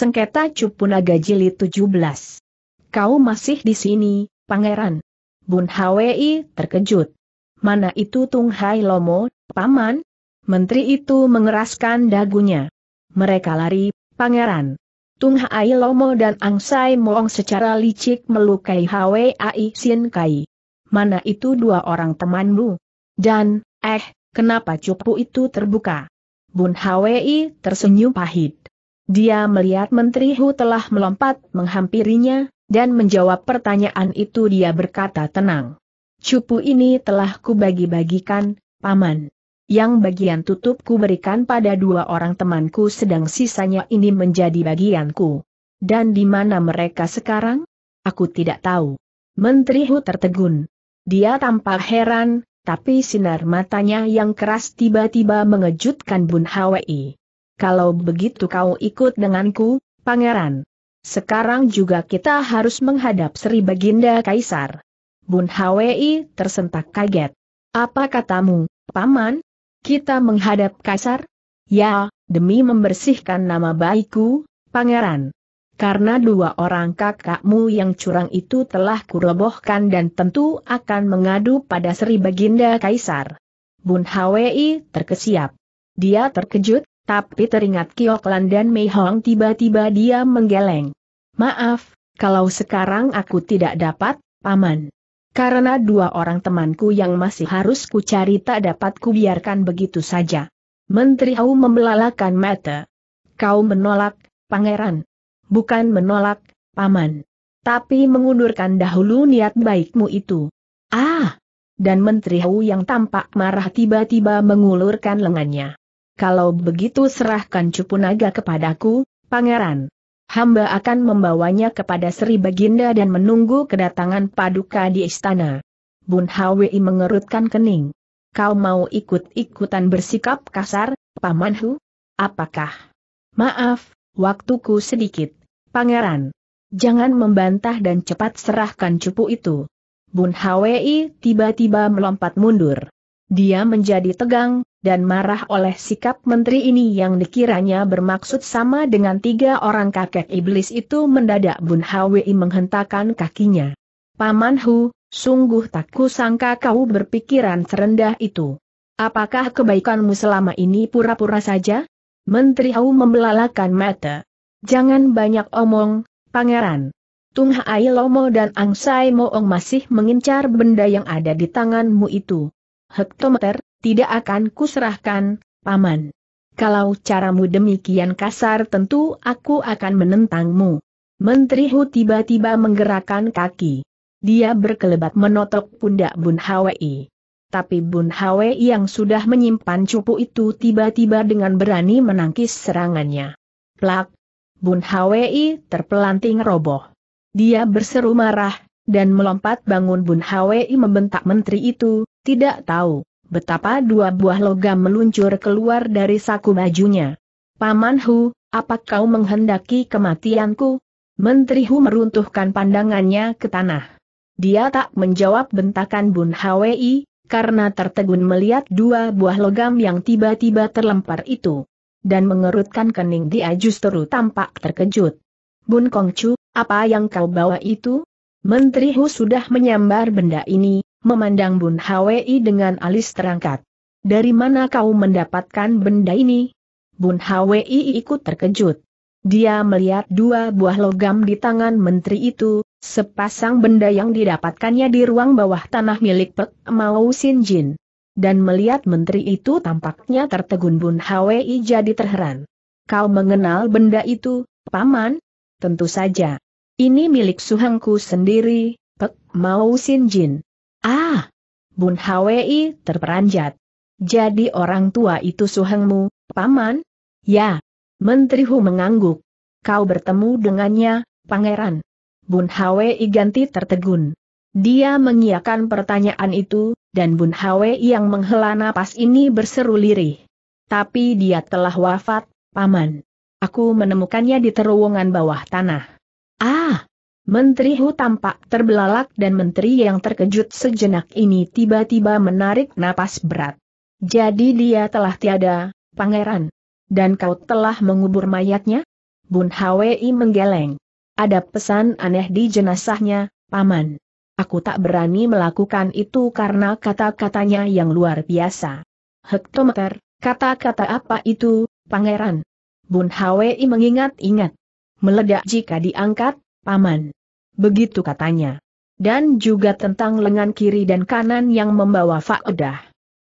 Sengketa Cupunaga Jilid 17. Kau masih di sini, pangeran. Bun Hwi terkejut. Mana itu Tung Hai Lomo, paman? Menteri itu mengeraskan dagunya. Mereka lari, pangeran. Tung Hai Lomo dan Angsai Moong secara licik melukai Hwi Sin Kai. Mana itu dua orang temanmu? Dan, eh, kenapa cupu itu terbuka? Bun Hwi tersenyum pahit. Dia melihat Menteri Hu telah melompat menghampirinya, dan menjawab pertanyaan itu dia berkata tenang. Cupu ini telah kubagi-bagikan, Paman. Yang bagian tutup berikan pada dua orang temanku sedang sisanya ini menjadi bagianku. Dan di mana mereka sekarang? Aku tidak tahu. Menteri Hu tertegun. Dia tampak heran, tapi sinar matanya yang keras tiba-tiba mengejutkan Bun Hwi. Kalau begitu kau ikut denganku, pangeran. Sekarang juga kita harus menghadap Sri Baginda Kaisar. Bun Hwi tersentak kaget. Apa katamu, Paman? Kita menghadap Kaisar? Ya, demi membersihkan nama baikku, Pangeran. Karena dua orang kakakmu yang curang itu telah kurobohkan dan tentu akan mengadu pada Sri Baginda Kaisar. Bun Hwi terkesiap. Dia terkejut, tapi teringat Kioklan dan Mei Hong tiba-tiba dia menggeleng. Maaf, kalau sekarang aku tidak dapat, Paman. Karena dua orang temanku yang masih harus kucari tak dapat kubiarkan begitu saja. Menteri Hau membelalakan mata. Kau menolak, Pangeran. Bukan menolak, Paman. Tapi mengundurkan dahulu niat baikmu itu. Ah! Dan Menteri Hau yang tampak marah tiba-tiba mengulurkan lengannya. Kalau begitu serahkan cupu naga kepadaku, pangeran. Hamba akan membawanya kepada Sri Baginda dan menunggu kedatangan Paduka di istana. Bun Hwi mengerutkan kening. Kau mau ikut-ikutan bersikap kasar, Pamanhu? Apakah? Maaf, waktuku sedikit, Pangeran. Jangan membantah dan cepat serahkan cupu itu. Bun Hwi tiba-tiba melompat mundur. Dia menjadi tegang, dan marah oleh sikap menteri ini yang dikiranya bermaksud sama dengan tiga orang kakek iblis itu mendadak Bun Hwi menghentakkan kakinya. Paman Hu, sungguh tak kusangka kau berpikiran serendah itu. Apakah kebaikanmu selama ini pura-pura saja? Menteri Hau membelalakan mata. Jangan banyak omong, pangeran. Tung Hai Lomo dan Ang Sai Moong masih mengincar benda yang ada di tanganmu itu. Hektometer, tidak akan kuserahkan, Paman. Kalau caramu demikian kasar tentu aku akan menentangmu. Menteri Hu tiba-tiba menggerakkan kaki. Dia berkelebat menotok pundak Bun Hwi. Tapi Bun Hwi yang sudah menyimpan cupu itu tiba-tiba dengan berani menangkis serangannya. Plak! Bun Hwi terpelanting roboh. Dia berseru marah, dan melompat bangun Bun Hwi membentak menteri itu, tidak tahu betapa dua buah logam meluncur keluar dari saku bajunya. Paman Hu, apa kau menghendaki kematianku? Menteri Hu meruntuhkan pandangannya ke tanah. Dia tak menjawab bentakan Bun Hwi, karena tertegun melihat dua buah logam yang tiba-tiba terlempar itu. Dan mengerutkan kening dia justru tampak terkejut. Bun Kongcu, apa yang kau bawa itu? Menteri Hu sudah menyambar benda ini, memandang Bun Hwi dengan alis terangkat. Dari mana kau mendapatkan benda ini? Bun Hwi ikut terkejut. Dia melihat dua buah logam di tangan menteri itu, sepasang benda yang didapatkannya di ruang bawah tanah milik Pek Mao Jin. Dan melihat menteri itu tampaknya tertegun Bun Hwi jadi terheran. Kau mengenal benda itu, Paman? Tentu saja. Ini milik suhangku sendiri, Pek Mao Jin. Ah! Bun Hwi terperanjat. Jadi orang tua itu suhengmu, paman? Ya. Menteri Hu mengangguk. Kau bertemu dengannya, pangeran. Bun Hwi ganti tertegun. Dia mengiakan pertanyaan itu, dan Bun Hwi yang menghela napas ini berseru lirih. Tapi dia telah wafat, paman. Aku menemukannya di terowongan bawah tanah. Ah! Menteri Hu tampak terbelalak dan menteri yang terkejut sejenak ini tiba-tiba menarik napas berat. Jadi dia telah tiada, pangeran. Dan kau telah mengubur mayatnya? Bun Hwi menggeleng. Ada pesan aneh di jenazahnya, paman. Aku tak berani melakukan itu karena kata-katanya yang luar biasa. Hektometer, kata-kata apa itu, pangeran? Bun Hwi mengingat-ingat. Meledak jika diangkat, paman begitu katanya. Dan juga tentang lengan kiri dan kanan yang membawa faedah.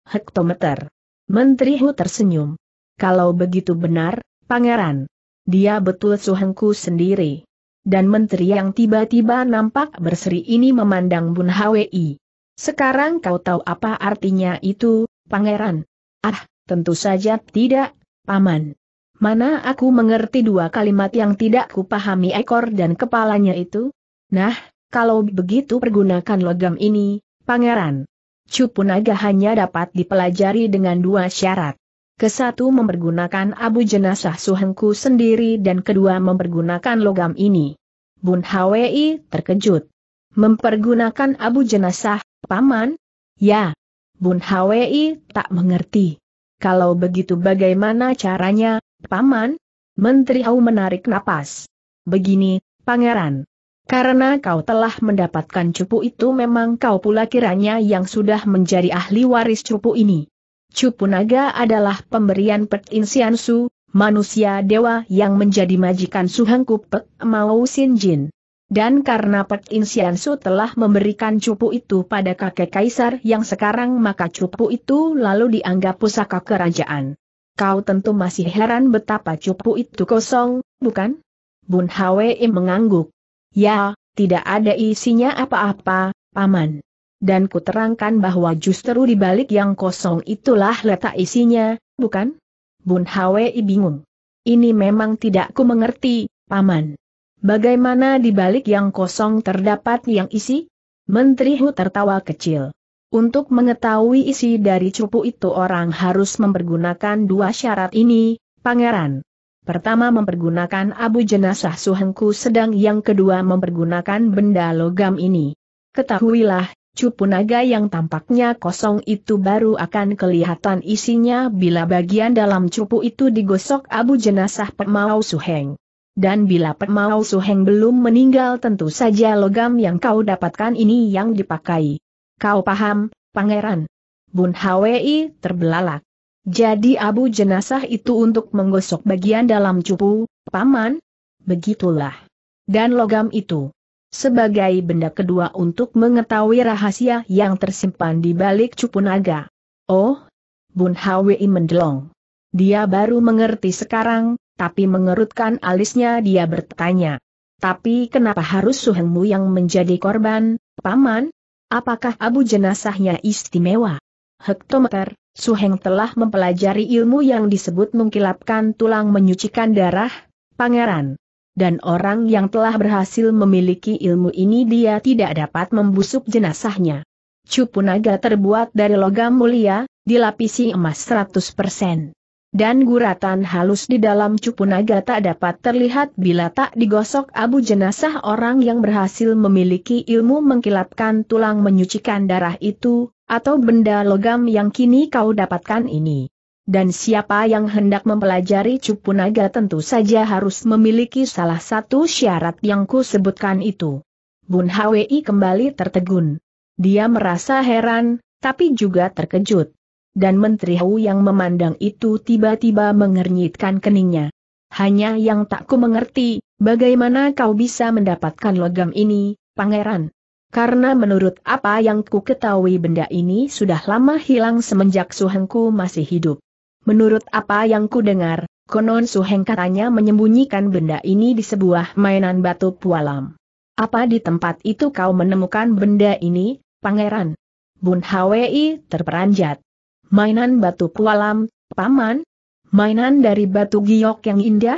Hektometer. Menteri Hu tersenyum. Kalau begitu benar, pangeran. Dia betul suhengku sendiri. Dan menteri yang tiba-tiba nampak berseri ini memandang Bun Hwi. Sekarang kau tahu apa artinya itu, pangeran? Ah, tentu saja tidak, paman. Mana aku mengerti dua kalimat yang tidak kupahami ekor dan kepalanya itu? Nah, kalau begitu pergunakan logam ini, Pangeran. Cupu naga hanya dapat dipelajari dengan dua syarat. Kesatu mempergunakan abu jenazah suhengku sendiri dan kedua mempergunakan logam ini. Bun Hwi terkejut. Mempergunakan abu jenazah, paman? Ya. Bun Hwi tak mengerti. Kalau begitu bagaimana caranya, paman? Menteri Hau menarik napas. Begini, pangeran. Karena kau telah mendapatkan cupu itu memang kau pula kiranya yang sudah menjadi ahli waris cupu ini. Cupu naga adalah pemberian Pek Su, manusia dewa yang menjadi majikan Hengku Pek Sin Jin. Dan karena Pek Su telah memberikan cupu itu pada kakek kaisar yang sekarang maka cupu itu lalu dianggap pusaka kerajaan. Kau tentu masih heran betapa cupu itu kosong, bukan? Bun Hwe mengangguk. Ya, tidak ada isinya apa-apa, Paman. Dan kuterangkan bahwa justru di balik yang kosong itulah letak isinya, bukan? Bun Hwi bingung. Ini memang tidak ku mengerti, Paman. Bagaimana di balik yang kosong terdapat yang isi? Menteri Hu tertawa kecil. Untuk mengetahui isi dari cupu itu orang harus mempergunakan dua syarat ini, Pangeran. Pertama mempergunakan abu jenazah suhengku sedang yang kedua mempergunakan benda logam ini. Ketahuilah, cupu naga yang tampaknya kosong itu baru akan kelihatan isinya bila bagian dalam cupu itu digosok abu jenazah pemau suheng. Dan bila pemau suheng belum meninggal tentu saja logam yang kau dapatkan ini yang dipakai. Kau paham, pangeran? Bun Hwi terbelalak. Jadi abu jenazah itu untuk menggosok bagian dalam cupu, paman? Begitulah. Dan logam itu. Sebagai benda kedua untuk mengetahui rahasia yang tersimpan di balik cupu naga. Oh, Bun Hwi mendelong. Dia baru mengerti sekarang, tapi mengerutkan alisnya dia bertanya. Tapi kenapa harus suhengmu yang menjadi korban, paman? Apakah abu jenazahnya istimewa? Hektometer, Suheng telah mempelajari ilmu yang disebut mengkilapkan tulang menyucikan darah, pangeran. Dan orang yang telah berhasil memiliki ilmu ini dia tidak dapat membusuk jenazahnya. Cupu Naga terbuat dari logam mulia, dilapisi emas 100%. Dan guratan halus di dalam cupu Naga tak dapat terlihat bila tak digosok abu jenazah orang yang berhasil memiliki ilmu mengkilapkan tulang menyucikan darah itu, atau benda logam yang kini kau dapatkan ini. Dan siapa yang hendak mempelajari cupu naga tentu saja harus memiliki salah satu syarat yang ku sebutkan itu. Bun Hwi kembali tertegun. Dia merasa heran, tapi juga terkejut. Dan Menteri Hu yang memandang itu tiba-tiba mengernyitkan keningnya. Hanya yang tak ku mengerti, bagaimana kau bisa mendapatkan logam ini, pangeran? Karena menurut apa yang ku ketahui benda ini sudah lama hilang semenjak Suhengku masih hidup. Menurut apa yang ku dengar, konon Suheng katanya menyembunyikan benda ini di sebuah mainan batu pualam. Apa di tempat itu kau menemukan benda ini, pangeran? Bun Hwi terperanjat. Mainan batu pualam, paman? Mainan dari batu giok yang indah?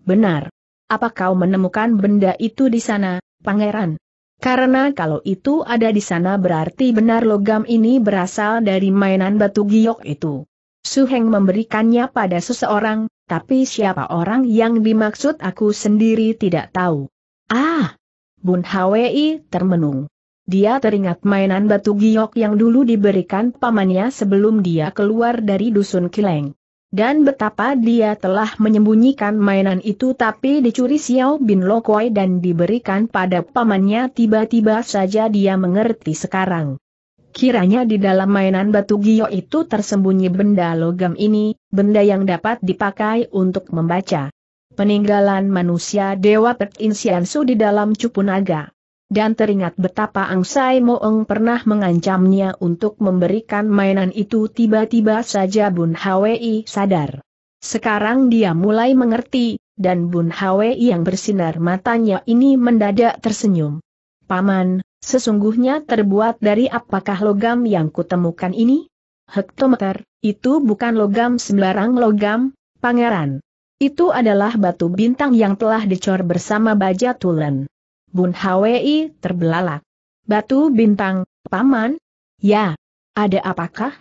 Benar. Apa kau menemukan benda itu di sana, pangeran? Karena kalau itu ada di sana berarti benar logam ini berasal dari mainan batu giok itu. Su Heng memberikannya pada seseorang, tapi siapa orang yang dimaksud aku sendiri tidak tahu. Ah! Bun Hwi termenung. Dia teringat mainan batu giok yang dulu diberikan pamannya sebelum dia keluar dari dusun Kileng. Dan betapa dia telah menyembunyikan mainan itu tapi dicuri Xiao Bin Lokoi dan diberikan pada pamannya tiba-tiba saja dia mengerti sekarang. Kiranya di dalam mainan batu gio itu tersembunyi benda logam ini, benda yang dapat dipakai untuk membaca peninggalan manusia Dewa Pertinsiansu di dalam cupu naga dan teringat betapa Angsai Moeng pernah mengancamnya untuk memberikan mainan itu tiba-tiba saja Bun Hwi sadar. Sekarang dia mulai mengerti, dan Bun Hwi yang bersinar matanya ini mendadak tersenyum. Paman, sesungguhnya terbuat dari apakah logam yang kutemukan ini? Hektometer, itu bukan logam sembarang logam, pangeran. Itu adalah batu bintang yang telah dicor bersama baja tulen. Bun Hwi terbelalak. Batu bintang, paman? Ya. Ada apakah?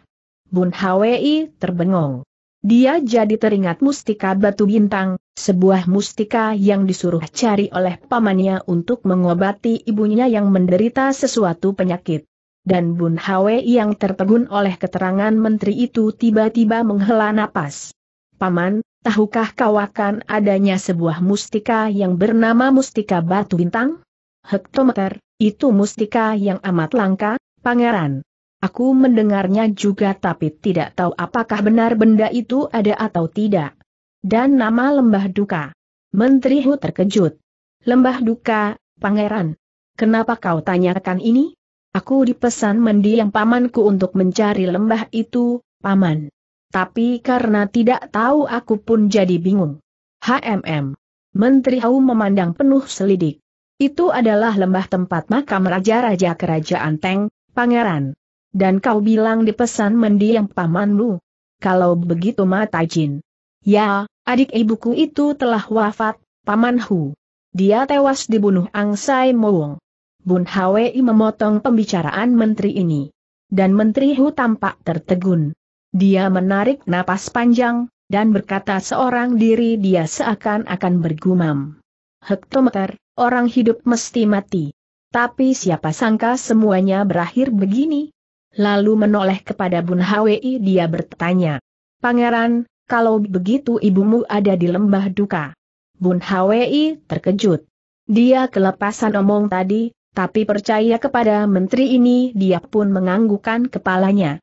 Bun Hwi terbengong. Dia jadi teringat mustika batu bintang, sebuah mustika yang disuruh cari oleh pamannya untuk mengobati ibunya yang menderita sesuatu penyakit. Dan Bun Hwe yang tertegun oleh keterangan menteri itu tiba-tiba menghela napas. Paman, tahukah kau akan adanya sebuah mustika yang bernama Mustika Batu Bintang? Hektometer, itu mustika yang amat langka, pangeran. Aku mendengarnya juga tapi tidak tahu apakah benar benda itu ada atau tidak. Dan nama lembah duka. Menteri Hu terkejut. Lembah duka, pangeran. Kenapa kau tanyakan ini? Aku dipesan mendiang pamanku untuk mencari lembah itu, paman. Tapi karena tidak tahu aku pun jadi bingung. HMM. Menteri Hau memandang penuh selidik. Itu adalah lembah tempat makam raja-raja kerajaan Teng, pangeran. Dan kau bilang dipesan mendiang pamanmu. Kalau begitu mata jin. Ya, adik ibuku itu telah wafat, paman Hu. Dia tewas dibunuh Angsai Mowong. Bun Hwi memotong pembicaraan menteri ini. Dan menteri Hu tampak tertegun. Dia menarik napas panjang, dan berkata seorang diri dia seakan-akan bergumam. Hektometer, orang hidup mesti mati. Tapi siapa sangka semuanya berakhir begini? Lalu menoleh kepada Bun Hwi dia bertanya. Pangeran, kalau begitu ibumu ada di lembah duka. Bun Hwi terkejut. Dia kelepasan omong tadi, tapi percaya kepada menteri ini dia pun menganggukkan kepalanya.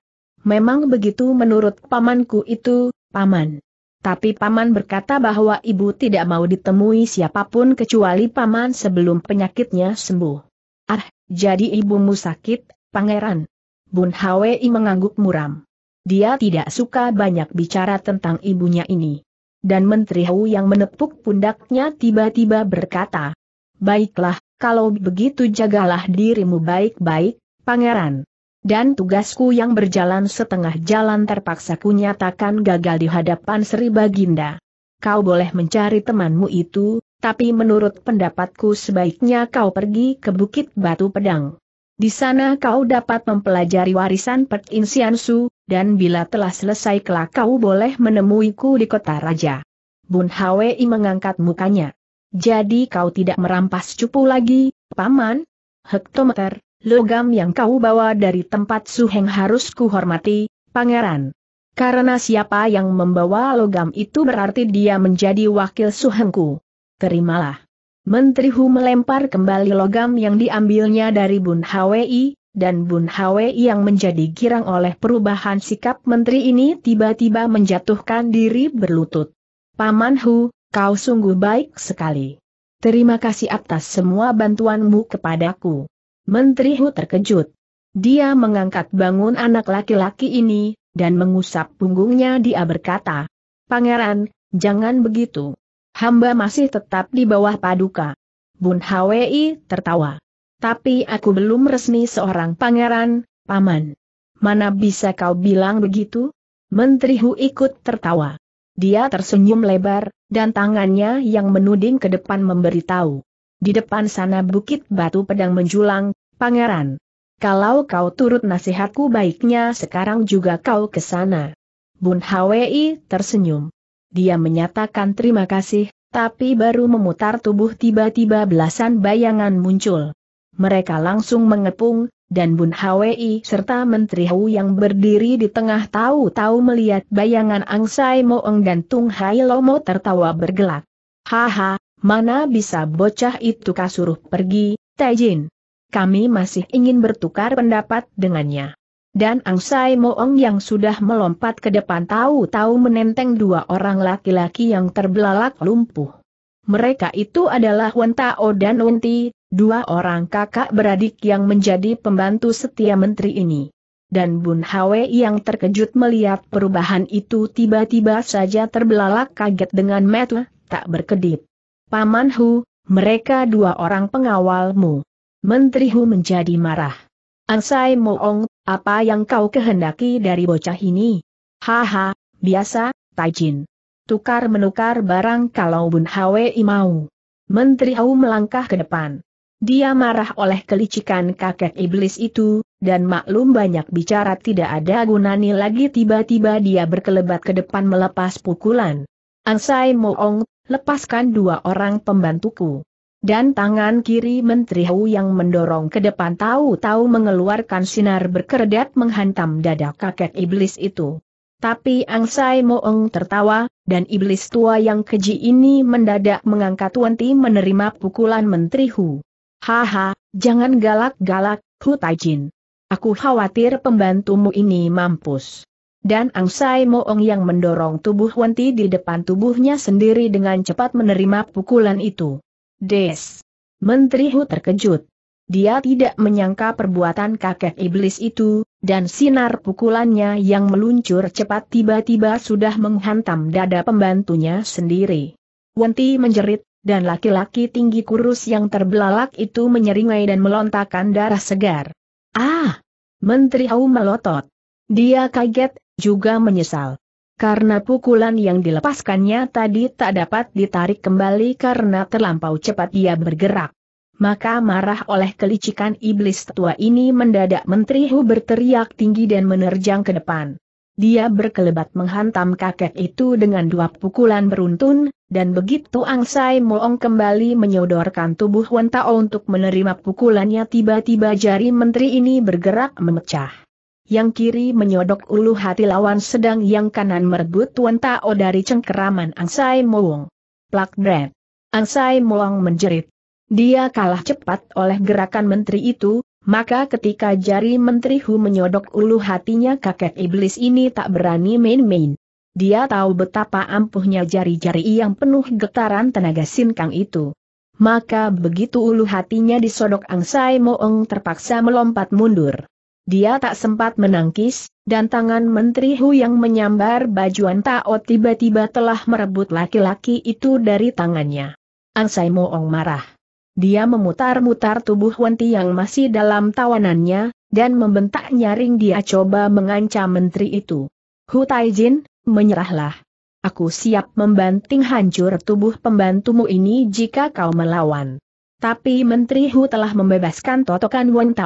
Memang begitu menurut pamanku itu, paman. Tapi paman berkata bahwa ibu tidak mau ditemui siapapun kecuali paman sebelum penyakitnya sembuh. Ah, jadi ibumu sakit, pangeran. Bun Hwei mengangguk muram. Dia tidak suka banyak bicara tentang ibunya ini. Dan Menteri Hu yang menepuk pundaknya tiba-tiba berkata, Baiklah, kalau begitu jagalah dirimu baik-baik, pangeran dan tugasku yang berjalan setengah jalan terpaksa kunyatakan gagal di hadapan Sri Baginda. Kau boleh mencari temanmu itu, tapi menurut pendapatku sebaiknya kau pergi ke Bukit Batu Pedang. Di sana kau dapat mempelajari warisan Pertin Siansu, dan bila telah selesai kelak kau boleh menemuiku di kota raja. Bun Hwi mengangkat mukanya. Jadi kau tidak merampas cupu lagi, paman? Hektometer, logam yang kau bawa dari tempat Suheng harus kuhormati, pangeran. Karena siapa yang membawa logam itu berarti dia menjadi wakil Suhengku. Terimalah. Menteri Hu melempar kembali logam yang diambilnya dari Bun Hwi, dan Bun Hwi yang menjadi girang oleh perubahan sikap menteri ini tiba-tiba menjatuhkan diri berlutut. Paman Hu, kau sungguh baik sekali. Terima kasih atas semua bantuanmu kepadaku. Menteri Hu terkejut. Dia mengangkat bangun anak laki-laki ini, dan mengusap punggungnya dia berkata, Pangeran, jangan begitu. Hamba masih tetap di bawah paduka. Bun Hwi tertawa. Tapi aku belum resmi seorang pangeran, paman. Mana bisa kau bilang begitu? Menteri Hu ikut tertawa. Dia tersenyum lebar, dan tangannya yang menuding ke depan memberitahu. Di depan sana bukit batu pedang menjulang, pangeran. Kalau kau turut nasihatku baiknya sekarang juga kau ke sana. Bun Hwi tersenyum. Dia menyatakan terima kasih, tapi baru memutar tubuh tiba-tiba belasan bayangan muncul. Mereka langsung mengepung, dan Bun Hwi serta Menteri Hu yang berdiri di tengah tahu-tahu melihat bayangan Ang Sai Moeng dan Tung Hai Lomo tertawa bergelak. Haha, Mana bisa bocah itu kasuruh pergi, Taijin. Kami masih ingin bertukar pendapat dengannya. Dan Angsai Moong yang sudah melompat ke depan tahu-tahu menenteng dua orang laki-laki yang terbelalak lumpuh. Mereka itu adalah Wentao dan Wenti, dua orang kakak beradik yang menjadi pembantu setia menteri ini dan Bun Hwe yang terkejut melihat perubahan itu tiba-tiba saja terbelalak kaget dengan metu, tak berkedip. Paman Hu, mereka dua orang pengawalmu. Menteri Hu menjadi marah. Ansai Moong, apa yang kau kehendaki dari bocah ini? Haha, biasa, Taijin. Tukar-menukar barang kalau Bun Hwei mau. Menteri Hu melangkah ke depan. Dia marah oleh kelicikan kakek iblis itu, dan maklum banyak bicara tidak ada gunani lagi tiba-tiba dia berkelebat ke depan melepas pukulan. Ansai Moong, lepaskan dua orang pembantuku. Dan tangan kiri Menteri Hu yang mendorong ke depan tahu-tahu mengeluarkan sinar berkedap menghantam dada kakek iblis itu. Tapi Sai Moong tertawa, dan iblis tua yang keji ini mendadak mengangkat wanti menerima pukulan Menteri Hu. Haha, jangan galak-galak, Hu Taijin. Aku khawatir pembantumu ini mampus dan Angsai Moong yang mendorong tubuh Wenti di depan tubuhnya sendiri dengan cepat menerima pukulan itu. Des! Menteri Hu terkejut. Dia tidak menyangka perbuatan kakek iblis itu, dan sinar pukulannya yang meluncur cepat tiba-tiba sudah menghantam dada pembantunya sendiri. Wenti menjerit, dan laki-laki tinggi kurus yang terbelalak itu menyeringai dan melontarkan darah segar. Ah! Menteri Hu melotot. Dia kaget, juga menyesal. Karena pukulan yang dilepaskannya tadi tak dapat ditarik kembali karena terlampau cepat dia bergerak. Maka marah oleh kelicikan iblis tua ini mendadak Menteri Hu berteriak tinggi dan menerjang ke depan. Dia berkelebat menghantam kakek itu dengan dua pukulan beruntun, dan begitu Angsai Moong kembali menyodorkan tubuh Wentao untuk menerima pukulannya tiba-tiba jari menteri ini bergerak memecah yang kiri menyodok ulu hati lawan sedang yang kanan merebut Tuan Tao dari cengkeraman Angsai Moong. Plak dret. Angsai Moong menjerit. Dia kalah cepat oleh gerakan menteri itu, maka ketika jari menteri Hu menyodok ulu hatinya kakek iblis ini tak berani main-main. Dia tahu betapa ampuhnya jari-jari yang penuh getaran tenaga sinkang itu. Maka begitu ulu hatinya disodok Angsai Moong terpaksa melompat mundur. Dia tak sempat menangkis, dan tangan Menteri Hu yang menyambar bajuan Tao tiba-tiba telah merebut laki-laki itu dari tangannya. Ansai Moong marah. Dia memutar-mutar tubuh Wenti yang masih dalam tawanannya, dan membentak nyaring dia coba mengancam menteri itu. Hu Taijin, menyerahlah. Aku siap membanting hancur tubuh pembantumu ini jika kau melawan. Tapi Menteri Hu telah membebaskan totokan Wen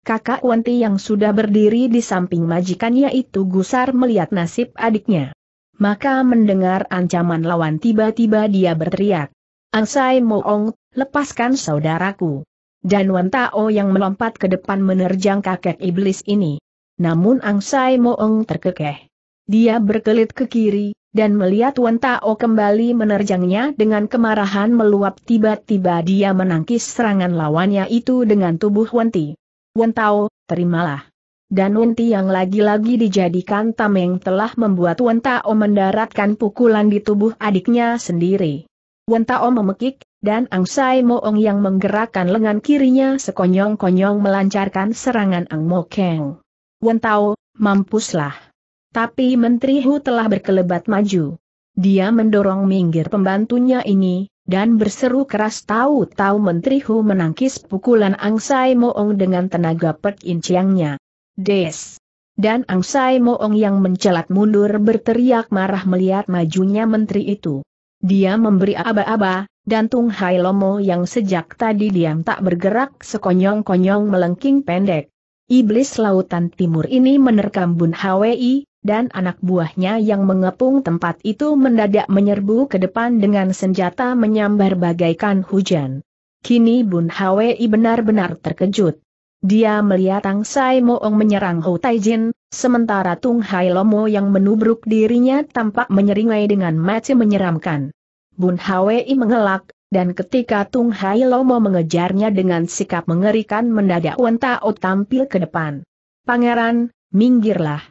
kakak Wanti yang sudah berdiri di samping majikannya itu gusar melihat nasib adiknya. Maka mendengar ancaman lawan tiba-tiba dia berteriak. Angsai Moong, lepaskan saudaraku. Dan Tao yang melompat ke depan menerjang kakek iblis ini. Namun Angsai Moong terkekeh. Dia berkelit ke kiri, dan melihat Wentao kembali menerjangnya dengan kemarahan meluap tiba-tiba dia menangkis serangan lawannya itu dengan tubuh Wenti. Wentao, terimalah. Dan Wenti yang lagi-lagi dijadikan tameng telah membuat Wentao mendaratkan pukulan di tubuh adiknya sendiri. Wentao memekik, dan Ang Sai Moong yang menggerakkan lengan kirinya sekonyong-konyong melancarkan serangan Ang Mo Keng. Wentao, mampuslah. Tapi Menteri Hu telah berkelebat maju. Dia mendorong minggir pembantunya ini, dan berseru keras tahu-tahu Menteri Hu menangkis pukulan Angsai Moong dengan tenaga perinciangnya. Des! Dan Angsai Moong yang mencelat mundur berteriak marah melihat majunya menteri itu. Dia memberi aba-aba, dan Tung Hai Lomo yang sejak tadi diam tak bergerak sekonyong-konyong melengking pendek. Iblis Lautan Timur ini menerkam Bun Hwi, dan anak buahnya yang mengepung tempat itu mendadak menyerbu ke depan dengan senjata menyambar bagaikan hujan. Kini Bun Hwi benar-benar terkejut. Dia melihat Tang Sai Moong menyerang Hou Taijin, sementara Tung Hai Lomo yang menubruk dirinya tampak menyeringai dengan mati menyeramkan. Bun Hwi mengelak, dan ketika Tung Hai Lomo mengejarnya dengan sikap mengerikan mendadak Wen Tao tampil ke depan. Pangeran, minggirlah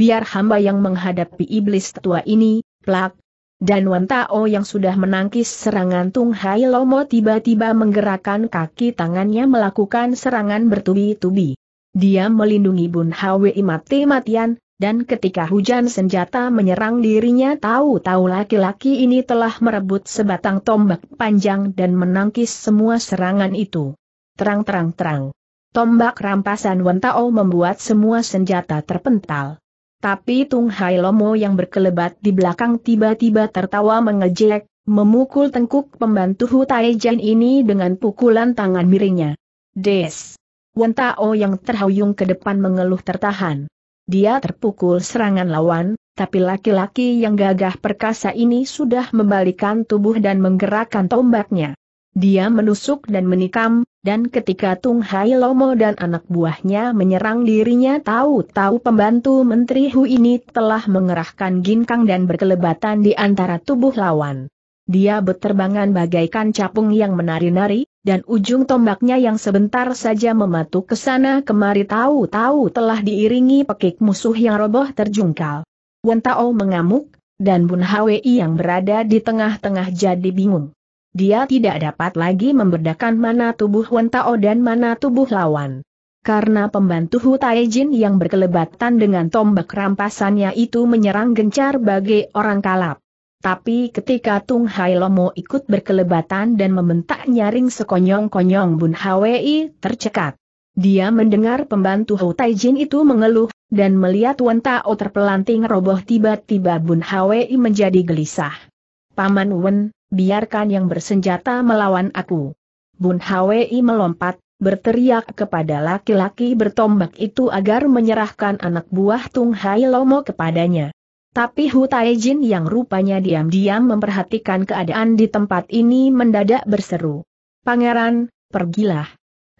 biar hamba yang menghadapi iblis tua ini, plak. Dan Wan Tao yang sudah menangkis serangan Tung Hai Lomo tiba-tiba menggerakkan kaki tangannya melakukan serangan bertubi-tubi. Dia melindungi Bun Hwi mati-matian, dan ketika hujan senjata menyerang dirinya tahu-tahu laki-laki ini telah merebut sebatang tombak panjang dan menangkis semua serangan itu. Terang-terang-terang. Tombak rampasan Wentao membuat semua senjata terpental. Tapi Tung Hai Lomo yang berkelebat di belakang tiba-tiba tertawa mengejek, memukul tengkuk pembantu Hu Taijian ini dengan pukulan tangan miringnya. Des! Tao yang terhuyung ke depan mengeluh tertahan. Dia terpukul serangan lawan, tapi laki-laki yang gagah perkasa ini sudah membalikan tubuh dan menggerakkan tombaknya. Dia menusuk dan menikam, dan ketika Tung Hai Lomo dan anak buahnya menyerang dirinya tahu-tahu pembantu Menteri Hu ini telah mengerahkan ginkang dan berkelebatan di antara tubuh lawan. Dia berterbangan bagaikan capung yang menari-nari, dan ujung tombaknya yang sebentar saja mematuk ke sana kemari tahu-tahu telah diiringi pekik musuh yang roboh terjungkal. Wen Tao mengamuk, dan Bun Hwi yang berada di tengah-tengah jadi bingung. Dia tidak dapat lagi membedakan mana tubuh Wentao dan mana tubuh lawan. Karena pembantu Hu Taijin yang berkelebatan dengan tombak rampasannya itu menyerang gencar bagi orang kalap. Tapi ketika Tung Hai Lomo ikut berkelebatan dan membentak nyaring sekonyong-konyong Bun Hwi tercekat. Dia mendengar pembantu Hu Taijin itu mengeluh, dan melihat Wentao terpelanting roboh tiba-tiba Bun Hwi menjadi gelisah. Paman Wen, biarkan yang bersenjata melawan aku. Bun Hwi melompat, berteriak kepada laki-laki bertombak itu agar menyerahkan anak buah Tung Hai Lomo kepadanya. Tapi Hu Taijin yang rupanya diam-diam memperhatikan keadaan di tempat ini mendadak berseru. Pangeran, pergilah.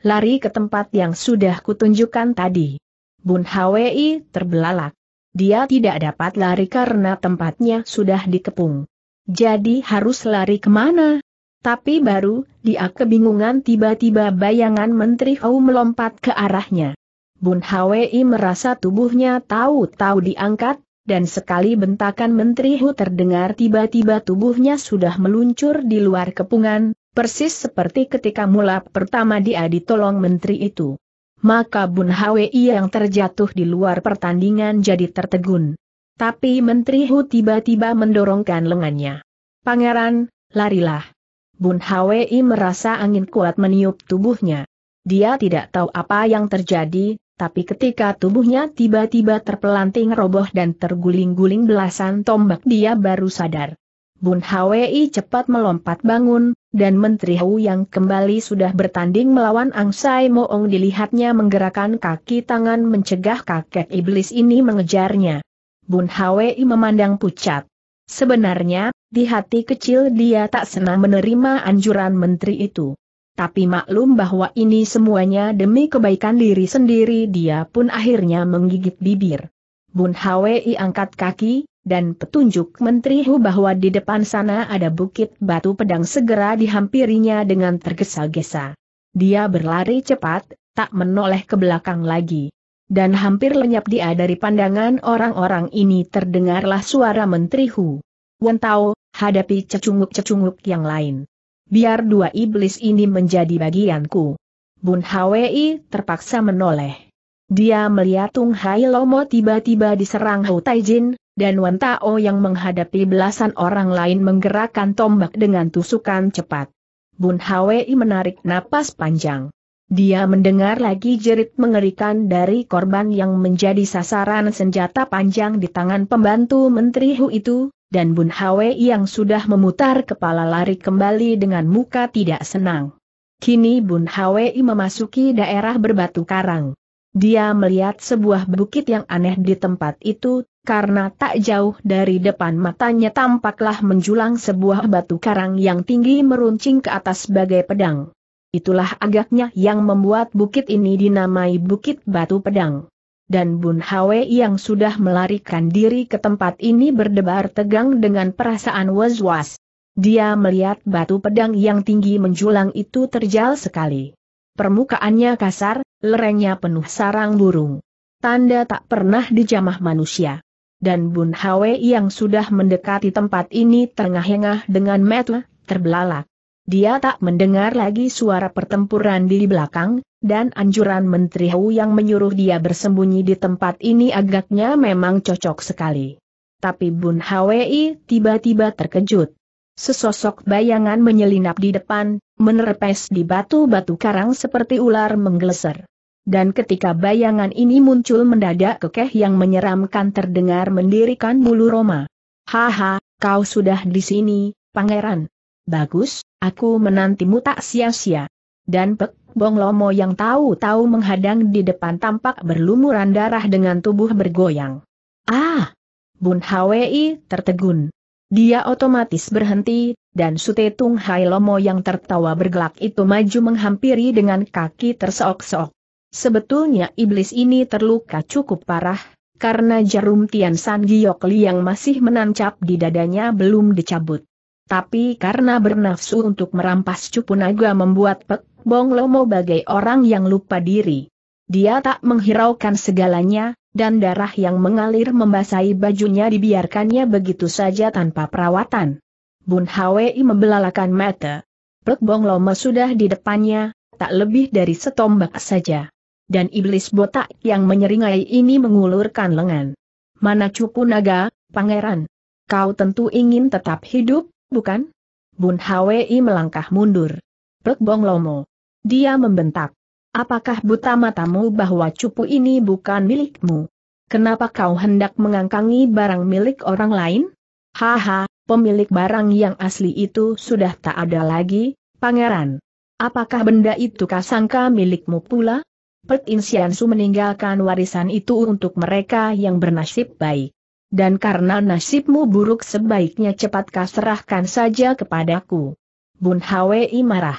Lari ke tempat yang sudah kutunjukkan tadi. Bun Hwi terbelalak. Dia tidak dapat lari karena tempatnya sudah dikepung. Jadi harus lari kemana? Tapi baru, dia kebingungan tiba-tiba bayangan Menteri Hou melompat ke arahnya. Bun Hwi merasa tubuhnya tahu-tahu diangkat, dan sekali bentakan Menteri Hu terdengar tiba-tiba tubuhnya sudah meluncur di luar kepungan, persis seperti ketika mula pertama dia ditolong Menteri itu. Maka Bun Hwi yang terjatuh di luar pertandingan jadi tertegun. Tapi Menteri Hu tiba-tiba mendorongkan lengannya. Pangeran, larilah. Bun Hwi merasa angin kuat meniup tubuhnya. Dia tidak tahu apa yang terjadi, tapi ketika tubuhnya tiba-tiba terpelanting roboh dan terguling-guling belasan tombak dia baru sadar. Bun Hwi cepat melompat bangun, dan Menteri Hu yang kembali sudah bertanding melawan Angsai Moong dilihatnya menggerakkan kaki tangan mencegah kakek iblis ini mengejarnya. Bun Hwi memandang pucat. Sebenarnya, di hati kecil dia tak senang menerima anjuran menteri itu. Tapi maklum bahwa ini semuanya demi kebaikan diri sendiri dia pun akhirnya menggigit bibir. Bun Hwi angkat kaki, dan petunjuk Menteri Hu bahwa di depan sana ada bukit batu pedang segera dihampirinya dengan tergesa-gesa. Dia berlari cepat, tak menoleh ke belakang lagi dan hampir lenyap dia dari pandangan orang-orang ini terdengarlah suara Menteri Hu. Tao, hadapi cecunguk-cecunguk yang lain. Biar dua iblis ini menjadi bagianku. Bun Hwi terpaksa menoleh. Dia melihat Tung Hai Lomo tiba-tiba diserang Hou Taijin, dan Tao yang menghadapi belasan orang lain menggerakkan tombak dengan tusukan cepat. Bun Hwi menarik napas panjang. Dia mendengar lagi jerit mengerikan dari korban yang menjadi sasaran senjata panjang di tangan pembantu Menteri Hu itu, dan Bun Hwe yang sudah memutar kepala lari kembali dengan muka tidak senang. Kini Bun Hwe memasuki daerah berbatu karang. Dia melihat sebuah bukit yang aneh di tempat itu, karena tak jauh dari depan matanya tampaklah menjulang sebuah batu karang yang tinggi meruncing ke atas sebagai pedang. Itulah agaknya yang membuat bukit ini dinamai Bukit Batu Pedang. Dan Bun Hwe yang sudah melarikan diri ke tempat ini berdebar tegang dengan perasaan was-was. Dia melihat batu pedang yang tinggi menjulang itu terjal sekali. Permukaannya kasar, lerengnya penuh sarang burung. Tanda tak pernah dijamah manusia. Dan Bun Hwe yang sudah mendekati tempat ini terengah-engah dengan metu, terbelalak. Dia tak mendengar lagi suara pertempuran di belakang, dan anjuran Menteri Hu yang menyuruh dia bersembunyi di tempat ini agaknya memang cocok sekali. Tapi Bun Hwi tiba-tiba terkejut. Sesosok bayangan menyelinap di depan, menerpes di batu-batu karang seperti ular menggeleser. Dan ketika bayangan ini muncul mendadak kekeh yang menyeramkan terdengar mendirikan bulu Roma. Haha, kau sudah di sini, pangeran. Bagus, Aku menantimu tak sia-sia. Dan Pek Bong Lomo yang tahu-tahu menghadang di depan tampak berlumuran darah dengan tubuh bergoyang. Ah! Bun Hwi tertegun. Dia otomatis berhenti, dan Sute Tung Hai Lomo yang tertawa bergelak itu maju menghampiri dengan kaki terseok-seok. Sebetulnya iblis ini terluka cukup parah, karena jarum Tian San Giok Liang masih menancap di dadanya belum dicabut tapi karena bernafsu untuk merampas cupu naga membuat Pek Bong Lomo bagai orang yang lupa diri. Dia tak menghiraukan segalanya, dan darah yang mengalir membasahi bajunya dibiarkannya begitu saja tanpa perawatan. Bun Hwi membelalakan mata. Pek Bong Lomo sudah di depannya, tak lebih dari setombak saja. Dan iblis botak yang menyeringai ini mengulurkan lengan. Mana cupu naga, pangeran? Kau tentu ingin tetap hidup, bukan? Bun Hwi melangkah mundur. Plek Bong Lomo. Dia membentak. Apakah buta matamu bahwa cupu ini bukan milikmu? Kenapa kau hendak mengangkangi barang milik orang lain? Haha, pemilik barang yang asli itu sudah tak ada lagi, pangeran. Apakah benda itu kasangka milikmu pula? Pertinsiansu meninggalkan warisan itu untuk mereka yang bernasib baik dan karena nasibmu buruk sebaiknya cepat kau serahkan saja kepadaku. Bun Hwi marah.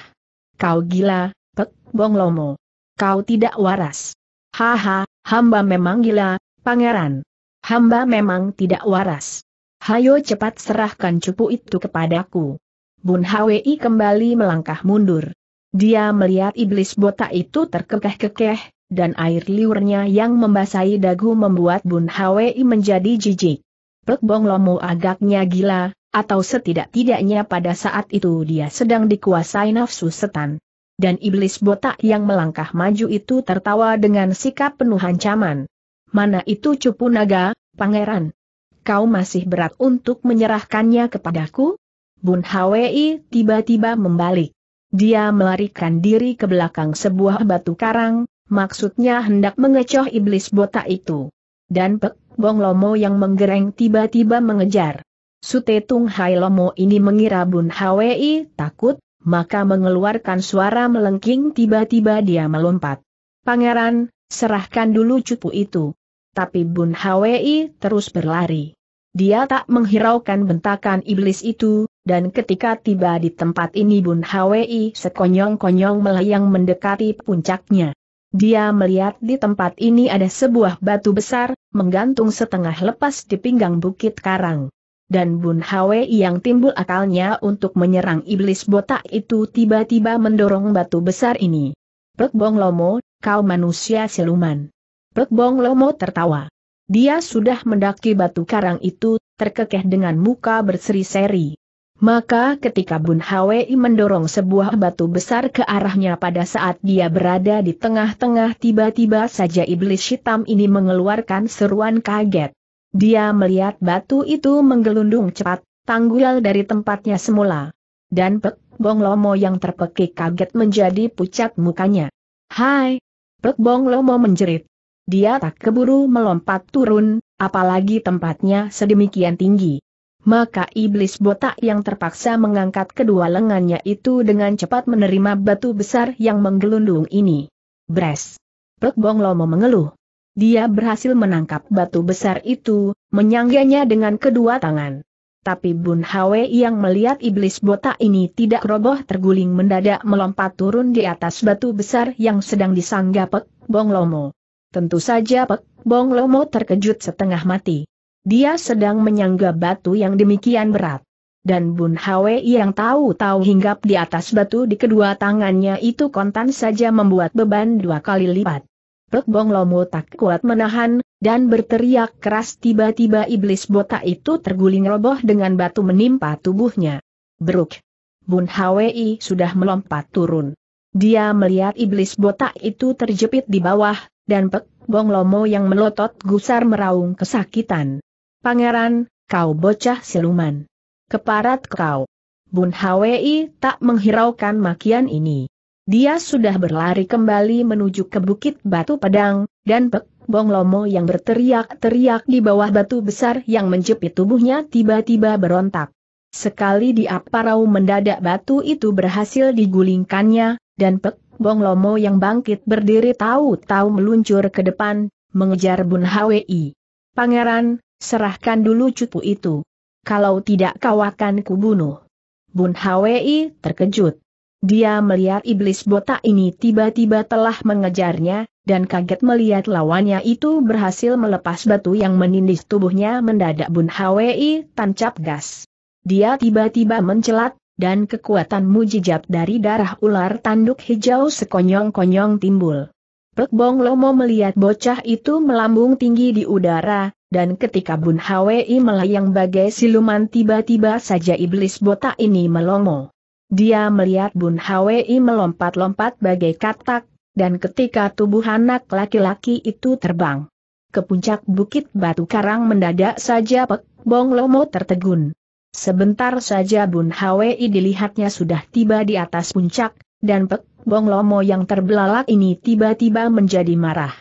Kau gila, Pek Bong Lomo. Kau tidak waras. Haha, hamba memang gila, pangeran. Hamba memang tidak waras. Hayo cepat serahkan cupu itu kepadaku. Bun Hwi kembali melangkah mundur. Dia melihat iblis botak itu terkekeh-kekeh, dan air liurnya yang membasahi dagu membuat Bun Hwi menjadi jijik. Pek Bong Lomo agaknya gila, atau setidak-tidaknya pada saat itu dia sedang dikuasai nafsu setan. Dan iblis botak yang melangkah maju itu tertawa dengan sikap penuh ancaman. Mana itu cupu naga, pangeran? Kau masih berat untuk menyerahkannya kepadaku? Bun Hwi tiba-tiba membalik. Dia melarikan diri ke belakang sebuah batu karang, maksudnya hendak mengecoh iblis botak itu. Dan Pek Bong Lomo yang menggereng tiba-tiba mengejar. Sute tung Hai Lomo ini mengira Bun Hwi takut, maka mengeluarkan suara melengking tiba-tiba dia melompat. Pangeran, serahkan dulu cupu itu. Tapi Bun Hwi terus berlari. Dia tak menghiraukan bentakan iblis itu, dan ketika tiba di tempat ini Bun Hwi sekonyong-konyong melayang mendekati puncaknya. Dia melihat di tempat ini ada sebuah batu besar, menggantung setengah lepas di pinggang bukit karang. Dan Bun Hwe yang timbul akalnya untuk menyerang iblis botak itu tiba-tiba mendorong batu besar ini. Pek Bong Lomo, kau manusia siluman. Pek Bong Lomo tertawa. Dia sudah mendaki batu karang itu, terkekeh dengan muka berseri-seri. Maka ketika Bun Hwi mendorong sebuah batu besar ke arahnya pada saat dia berada di tengah-tengah tiba-tiba saja iblis hitam ini mengeluarkan seruan kaget. Dia melihat batu itu menggelundung cepat, tanggul dari tempatnya semula. Dan Pek Bong Lomo yang terpekik kaget menjadi pucat mukanya. Hai! Pek Bong Lomo menjerit. Dia tak keburu melompat turun, apalagi tempatnya sedemikian tinggi maka iblis botak yang terpaksa mengangkat kedua lengannya itu dengan cepat menerima batu besar yang menggelundung ini. Bres! Pek Bong Lomo mengeluh. Dia berhasil menangkap batu besar itu, menyangganya dengan kedua tangan. Tapi Bun Hwe yang melihat iblis botak ini tidak roboh terguling mendadak melompat turun di atas batu besar yang sedang disanggah Pek Bong Lomo. Tentu saja Pek Bong Lomo terkejut setengah mati. Dia sedang menyangga batu yang demikian berat. Dan Bun Hwe yang tahu-tahu hinggap di atas batu di kedua tangannya itu kontan saja membuat beban dua kali lipat. Pek Bong Lomo tak kuat menahan, dan berteriak keras tiba-tiba iblis botak itu terguling roboh dengan batu menimpa tubuhnya. Beruk! Bun Hwi sudah melompat turun. Dia melihat iblis botak itu terjepit di bawah, dan Pek Bong Lomo yang melotot gusar meraung kesakitan. Pangeran, kau bocah siluman. Keparat kau. Bun Hwi tak menghiraukan makian ini. Dia sudah berlari kembali menuju ke Bukit Batu Pedang, dan Pek Bong Lomo yang berteriak-teriak di bawah batu besar yang menjepit tubuhnya tiba-tiba berontak. Sekali di aparau mendadak batu itu berhasil digulingkannya, dan Pek Bong Lomo yang bangkit berdiri tahu-tahu meluncur ke depan, mengejar Bun Hwi. Pangeran, Serahkan dulu cupu itu. Kalau tidak kau akan kubunuh. Bun Hwi terkejut. Dia melihat iblis botak ini tiba-tiba telah mengejarnya, dan kaget melihat lawannya itu berhasil melepas batu yang menindih tubuhnya mendadak Bun Hwi tancap gas. Dia tiba-tiba mencelat, dan kekuatan mujizat dari darah ular tanduk hijau sekonyong-konyong timbul. Pek Bong Lomo melihat bocah itu melambung tinggi di udara, dan ketika Bun Hwi melayang bagai siluman tiba-tiba saja iblis botak ini melongo. Dia melihat Bun Hwi melompat-lompat bagai katak, dan ketika tubuh anak laki-laki itu terbang ke puncak bukit batu karang mendadak saja Pek Bong Lomo tertegun. Sebentar saja Bun Hwi dilihatnya sudah tiba di atas puncak, dan Pek Bong Lomo yang terbelalak ini tiba-tiba menjadi marah.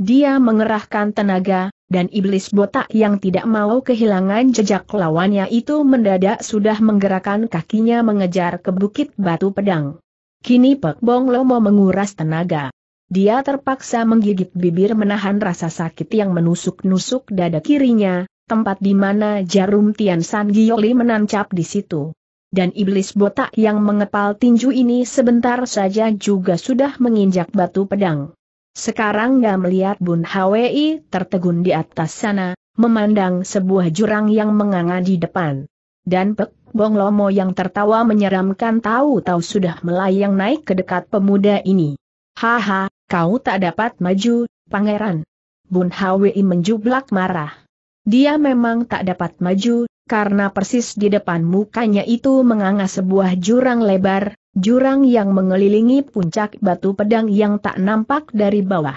Dia mengerahkan tenaga, dan iblis botak yang tidak mau kehilangan jejak lawannya itu mendadak sudah menggerakkan kakinya mengejar ke bukit batu pedang. Kini Pek Bong Lomo menguras tenaga. Dia terpaksa menggigit bibir menahan rasa sakit yang menusuk-nusuk dada kirinya, tempat di mana jarum Tian San Giyoli menancap di situ. Dan iblis botak yang mengepal tinju ini sebentar saja juga sudah menginjak batu pedang. Sekarang dia melihat Bun Hwi tertegun di atas sana, memandang sebuah jurang yang menganga di depan. Dan Pek Bong Lomo yang tertawa menyeramkan tahu-tahu sudah melayang naik ke dekat pemuda ini. Haha, kau tak dapat maju, pangeran. Bun Hwi menjublak marah. Dia memang tak dapat maju, karena persis di depan mukanya itu menganga sebuah jurang lebar, jurang yang mengelilingi puncak batu pedang yang tak nampak dari bawah.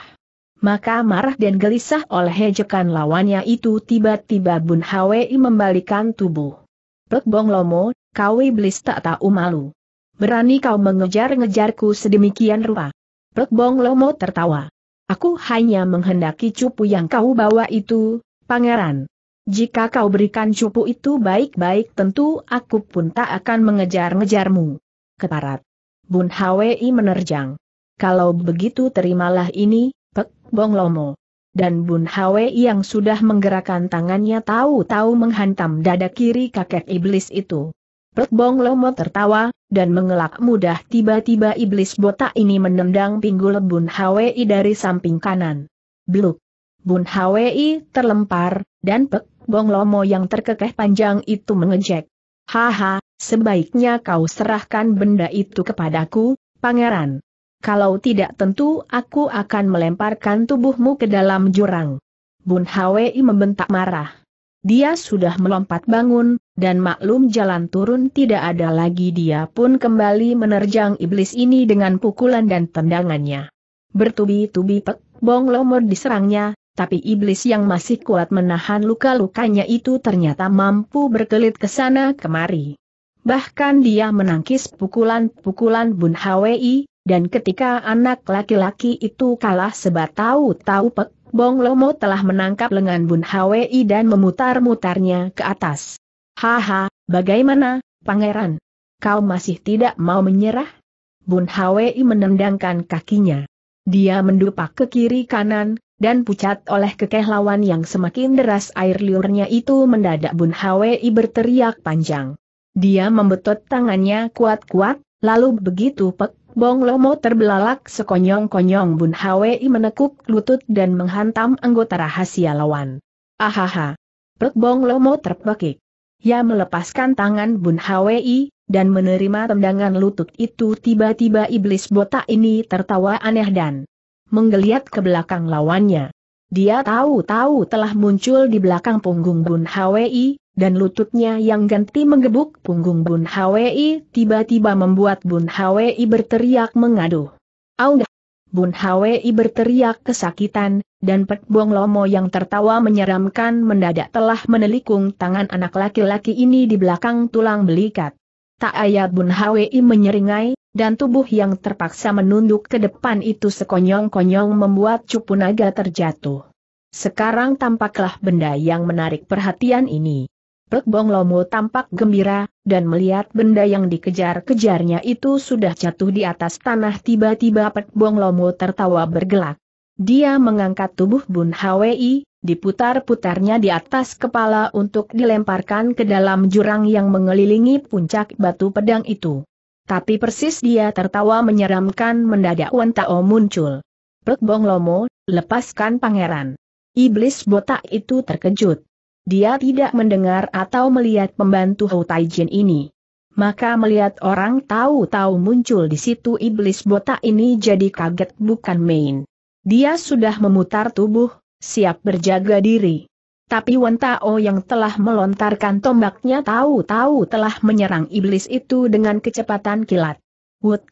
Maka marah dan gelisah oleh hejekan lawannya itu tiba-tiba Bun Hwi membalikan tubuh. Pek Bong Lomo, kau iblis tak tahu malu. Berani kau mengejar-ngejarku sedemikian rupa. Pek Bong Lomo tertawa. Aku hanya menghendaki cupu yang kau bawa itu, pangeran. Jika kau berikan cupu itu baik-baik tentu aku pun tak akan mengejar-ngejarmu keparat. Bun Hwi menerjang. Kalau begitu terimalah ini, Pek Bong Lomo. Dan Bun Hwi yang sudah menggerakkan tangannya tahu-tahu menghantam dada kiri kakek iblis itu. Pek Bong Lomo tertawa, dan mengelak mudah tiba-tiba iblis botak ini menendang pinggul Bun Hwi dari samping kanan. Bluk! Bun Hwi terlempar, dan Pek Bong Lomo yang terkekeh panjang itu mengejek. Haha, sebaiknya kau serahkan benda itu kepadaku, pangeran. Kalau tidak tentu aku akan melemparkan tubuhmu ke dalam jurang. Bun Hwi membentak marah. Dia sudah melompat bangun, dan maklum jalan turun tidak ada lagi dia pun kembali menerjang iblis ini dengan pukulan dan tendangannya. Bertubi-tubi Pek Bong lomor diserangnya, tapi iblis yang masih kuat menahan luka-lukanya itu ternyata mampu berkelit ke sana kemari. Bahkan dia menangkis pukulan-pukulan Bun Hwi, dan ketika anak laki-laki itu kalah sebatau tahu pek, Bong Lomo telah menangkap lengan Bun Hwi dan memutar-mutarnya ke atas. Haha, bagaimana, pangeran? Kau masih tidak mau menyerah? Bun Hwi menendangkan kakinya. Dia mendupak ke kiri kanan, dan pucat oleh kekehlawan yang semakin deras air liurnya itu mendadak Bun Hwi berteriak panjang. Dia membetot tangannya kuat-kuat, lalu begitu pek, Bong Lomo terbelalak sekonyong-konyong Bun Hwi menekuk lutut dan menghantam anggota rahasia lawan. Ahaha! Pek Bong Lomo terpekik. Ia melepaskan tangan Bun Hwi, dan menerima tendangan lutut itu tiba-tiba iblis botak ini tertawa aneh dan menggeliat ke belakang lawannya. Dia tahu-tahu telah muncul di belakang punggung Bun Hwi, dan lututnya yang ganti menggebuk punggung Bun Hwi tiba-tiba membuat Bun Hwi berteriak mengadu. Audah! Bun Hwi berteriak kesakitan, dan Pek Bong Lomo yang tertawa menyeramkan mendadak telah menelikung tangan anak laki-laki ini di belakang tulang belikat. Tak ayat Bun Hwi menyeringai, dan tubuh yang terpaksa menunduk ke depan itu sekonyong-konyong membuat cupu naga terjatuh. Sekarang tampaklah benda yang menarik perhatian ini. Pek Bong Lomo tampak gembira, dan melihat benda yang dikejar-kejarnya itu sudah jatuh di atas tanah tiba-tiba Pek Bong Lomo tertawa bergelak. Dia mengangkat tubuh Bun Hwi, diputar-putarnya di atas kepala untuk dilemparkan ke dalam jurang yang mengelilingi puncak batu pedang itu. Tapi persis dia tertawa menyeramkan mendadak wan Tao muncul. Pek Bong Lomo, lepaskan pangeran. Iblis botak itu terkejut. Dia tidak mendengar atau melihat pembantu Hou Taijin ini. Maka melihat orang tahu-tahu muncul di situ iblis botak ini jadi kaget bukan main. Dia sudah memutar tubuh, siap berjaga diri. Tapi Tao yang telah melontarkan tombaknya tahu-tahu telah menyerang iblis itu dengan kecepatan kilat. Wut!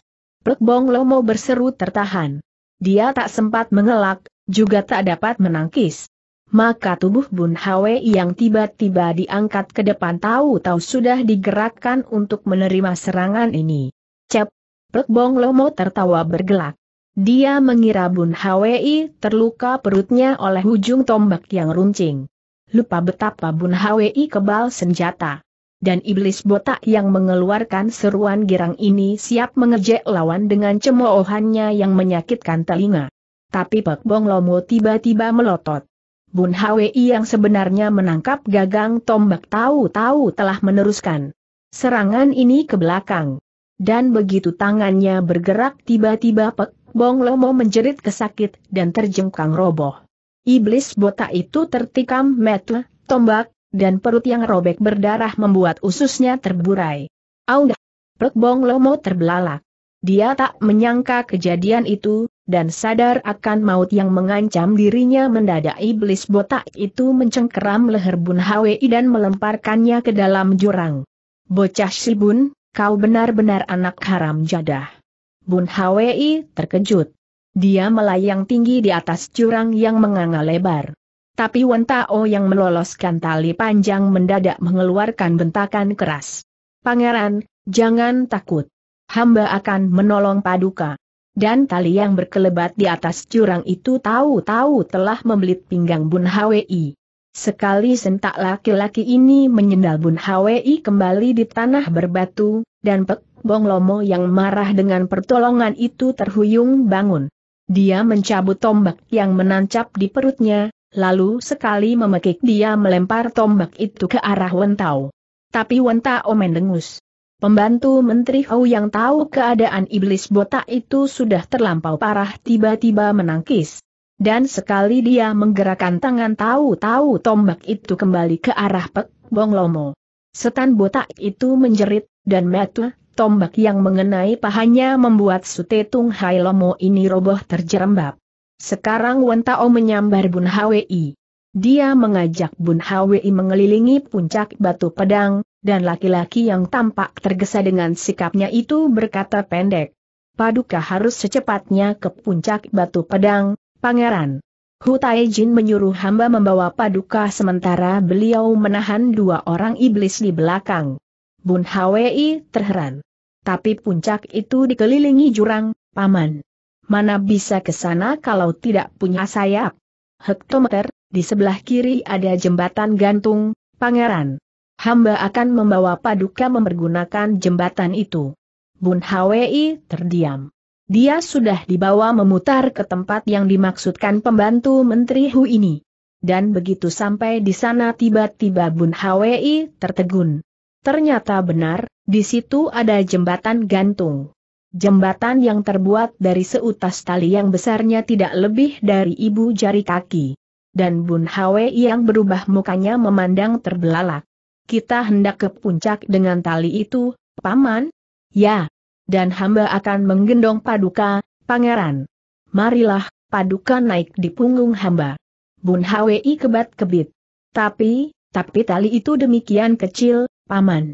Plek Bong Lomo berseru tertahan. Dia tak sempat mengelak, juga tak dapat menangkis. Maka tubuh Bun Hwe yang tiba-tiba diangkat ke depan tahu-tahu sudah digerakkan untuk menerima serangan ini. Cep! Plek Bong Lomo tertawa bergelak. Dia mengira Bun Hwi terluka perutnya oleh ujung tombak yang runcing. Lupa betapa Bun Hwi kebal senjata. Dan iblis botak yang mengeluarkan seruan girang ini siap mengejek lawan dengan cemoohannya yang menyakitkan telinga. Tapi Pek Bong Lomo tiba-tiba melotot. Bun Hwi yang sebenarnya menangkap gagang tombak tahu-tahu telah meneruskan serangan ini ke belakang. Dan begitu tangannya bergerak tiba-tiba Pek Bong Lomo menjerit kesakit dan terjengkang roboh. Iblis botak itu tertikam metu, tombak, dan perut yang robek berdarah membuat ususnya terburai. Aungah! Plek Bong Lomo terbelalak. Dia tak menyangka kejadian itu, dan sadar akan maut yang mengancam dirinya mendadak iblis botak itu mencengkeram leher Bun Hwi dan melemparkannya ke dalam jurang. Bocah Sibun, kau benar-benar anak haram jadah. Bun Hwi terkejut. Dia melayang tinggi di atas jurang yang menganga lebar. Tapi Wan Tao yang meloloskan tali panjang mendadak mengeluarkan bentakan keras. Pangeran, jangan takut. Hamba akan menolong Paduka. Dan tali yang berkelebat di atas jurang itu tahu-tahu telah membelit pinggang Bun Hwi. Sekali sentak laki-laki ini menyendal Bun Hwi kembali di tanah berbatu, dan Pek Bong Lomo yang marah dengan pertolongan itu terhuyung bangun. Dia mencabut tombak yang menancap di perutnya, lalu sekali memekik dia melempar tombak itu ke arah Wentau. Tapi Wentau mendengus. Pembantu Menteri Hou yang tahu keadaan iblis botak itu sudah terlampau parah tiba-tiba menangkis. Dan sekali dia menggerakkan tangan tahu-tahu tombak itu kembali ke arah Pek Bong Lomo. Setan botak itu menjerit, dan Metu Tombak yang mengenai pahanya membuat Sute Tung Hai Lomo ini roboh terjerembab. Sekarang Wentao menyambar Bun Hwi. Dia mengajak Bun Hwi mengelilingi puncak batu pedang, dan laki-laki yang tampak tergesa dengan sikapnya itu berkata pendek. Paduka harus secepatnya ke puncak batu pedang, pangeran. Hu Taijin menyuruh hamba membawa paduka sementara beliau menahan dua orang iblis di belakang. Bun Hwi terheran. Tapi puncak itu dikelilingi jurang, paman. Mana bisa ke sana kalau tidak punya sayap? Hektometer, di sebelah kiri ada jembatan gantung, pangeran. Hamba akan membawa paduka mempergunakan jembatan itu. Bun Hwi terdiam. Dia sudah dibawa memutar ke tempat yang dimaksudkan pembantu Menteri Hu ini. Dan begitu sampai di sana tiba-tiba Bun Hwi tertegun. Ternyata benar, di situ ada jembatan gantung. Jembatan yang terbuat dari seutas tali yang besarnya tidak lebih dari ibu jari kaki. Dan Bun Hwe yang berubah mukanya memandang terbelalak. Kita hendak ke puncak dengan tali itu, Paman? Ya. Dan hamba akan menggendong paduka, Pangeran. Marilah, paduka naik di punggung hamba. Bun Hwi kebat-kebit. Tapi, tapi tali itu demikian kecil, Paman.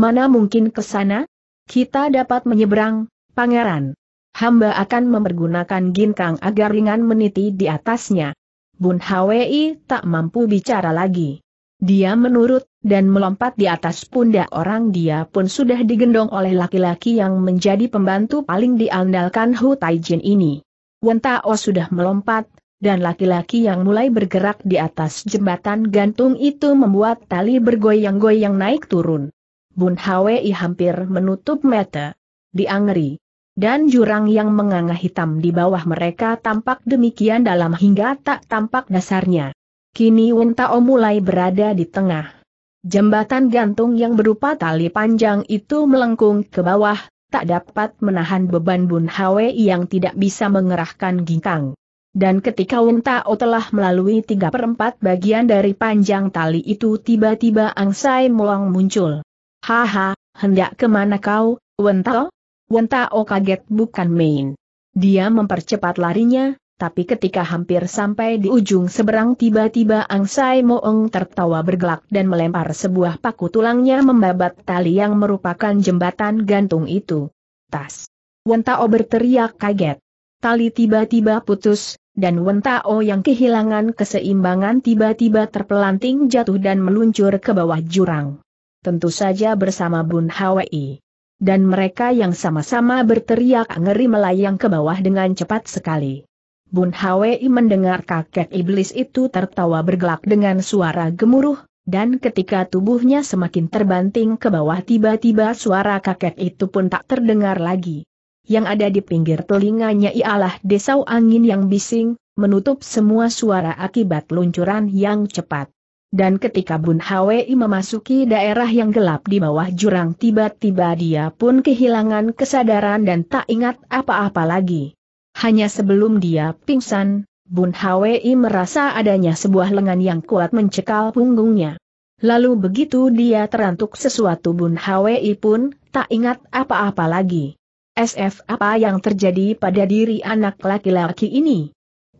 Mana mungkin ke sana? Kita dapat menyeberang, pangeran. Hamba akan mempergunakan ginkang agar ringan meniti di atasnya. Bun Hwi tak mampu bicara lagi. Dia menurut, dan melompat di atas pundak orang dia pun sudah digendong oleh laki-laki yang menjadi pembantu paling diandalkan Hu Taijin ini. Wentao sudah melompat, dan laki-laki yang mulai bergerak di atas jembatan gantung itu membuat tali bergoyang-goyang naik turun. Bun Hwi hampir menutup mata. Diangeri. Dan jurang yang menganga hitam di bawah mereka tampak demikian dalam hingga tak tampak dasarnya. Kini Wentao mulai berada di tengah. Jembatan gantung yang berupa tali panjang itu melengkung ke bawah, tak dapat menahan beban Bun Hwi yang tidak bisa mengerahkan ginkang. Dan ketika Wentao telah melalui tiga perempat bagian dari panjang tali itu tiba-tiba Angsai mulang muncul. Haha, hendak kemana kau, Wentao? Wentao kaget bukan main. Dia mempercepat larinya, tapi ketika hampir sampai di ujung seberang tiba-tiba Ang Sai Moong tertawa bergelak dan melempar sebuah paku tulangnya membabat tali yang merupakan jembatan gantung itu. Tas. Wentao berteriak kaget. Tali tiba-tiba putus, dan Wentao yang kehilangan keseimbangan tiba-tiba terpelanting jatuh dan meluncur ke bawah jurang tentu saja bersama Bun Hwi. Dan mereka yang sama-sama berteriak ngeri melayang ke bawah dengan cepat sekali. Bun Hwi mendengar kakek iblis itu tertawa bergelak dengan suara gemuruh, dan ketika tubuhnya semakin terbanting ke bawah tiba-tiba suara kakek itu pun tak terdengar lagi. Yang ada di pinggir telinganya ialah desau angin yang bising, menutup semua suara akibat luncuran yang cepat. Dan ketika Bun Hwi memasuki daerah yang gelap di bawah jurang tiba-tiba dia pun kehilangan kesadaran dan tak ingat apa-apa lagi. Hanya sebelum dia pingsan, Bun Hwi merasa adanya sebuah lengan yang kuat mencekal punggungnya. Lalu begitu dia terantuk sesuatu Bun Hwi pun tak ingat apa-apa lagi. SF apa yang terjadi pada diri anak laki-laki ini?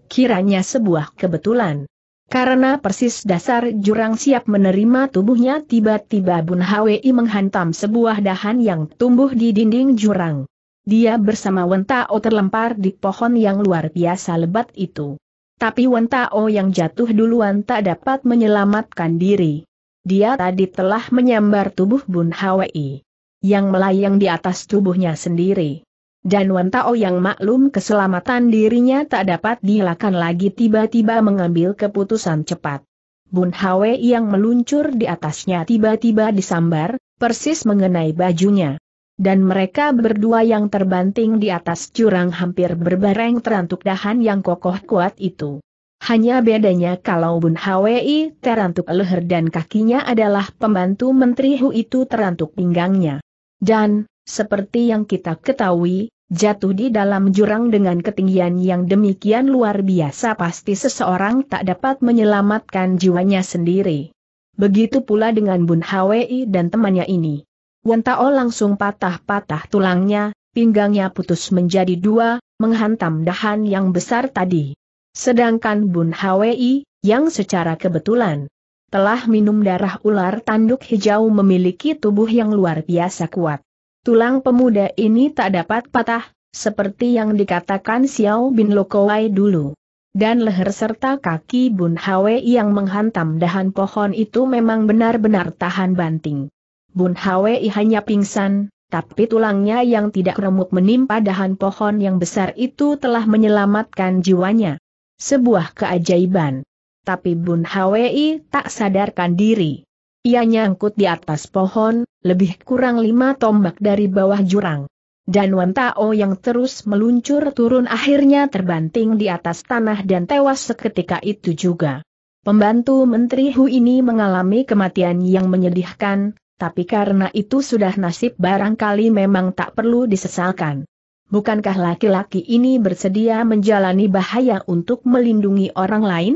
Kiranya sebuah kebetulan. Karena persis dasar jurang siap menerima tubuhnya tiba-tiba Bun Hwi menghantam sebuah dahan yang tumbuh di dinding jurang. Dia bersama Wentao terlempar di pohon yang luar biasa lebat itu. Tapi Wentao yang jatuh duluan tak dapat menyelamatkan diri. Dia tadi telah menyambar tubuh Bun Hwi yang melayang di atas tubuhnya sendiri. Dan Wan Tao yang maklum keselamatan dirinya tak dapat dilakukan lagi tiba-tiba mengambil keputusan cepat. Bun Hwe yang meluncur di atasnya tiba-tiba disambar, persis mengenai bajunya. Dan mereka berdua yang terbanting di atas jurang hampir berbareng terantuk dahan yang kokoh kuat itu. Hanya bedanya kalau Bun Hwi terantuk leher dan kakinya adalah pembantu Menteri Hu itu terantuk pinggangnya. Dan, seperti yang kita ketahui, jatuh di dalam jurang dengan ketinggian yang demikian luar biasa pasti seseorang tak dapat menyelamatkan jiwanya sendiri. Begitu pula dengan Bun Hwi dan temannya ini. Wentao langsung patah-patah tulangnya, pinggangnya putus menjadi dua, menghantam dahan yang besar tadi. Sedangkan Bun Hwi, yang secara kebetulan telah minum darah ular tanduk hijau memiliki tubuh yang luar biasa kuat. Tulang pemuda ini tak dapat patah, seperti yang dikatakan Xiao Bin Lokowai dulu. Dan leher serta kaki Bun Hwe yang menghantam dahan pohon itu memang benar-benar tahan banting. Bun Hwe hanya pingsan, tapi tulangnya yang tidak remuk menimpa dahan pohon yang besar itu telah menyelamatkan jiwanya. Sebuah keajaiban. Tapi Bun Hwe tak sadarkan diri. Ia nyangkut di atas pohon, lebih kurang lima tombak dari bawah jurang. Dan Wan Tao yang terus meluncur turun akhirnya terbanting di atas tanah dan tewas seketika itu juga. Pembantu Menteri Hu ini mengalami kematian yang menyedihkan, tapi karena itu sudah nasib barangkali memang tak perlu disesalkan. Bukankah laki-laki ini bersedia menjalani bahaya untuk melindungi orang lain?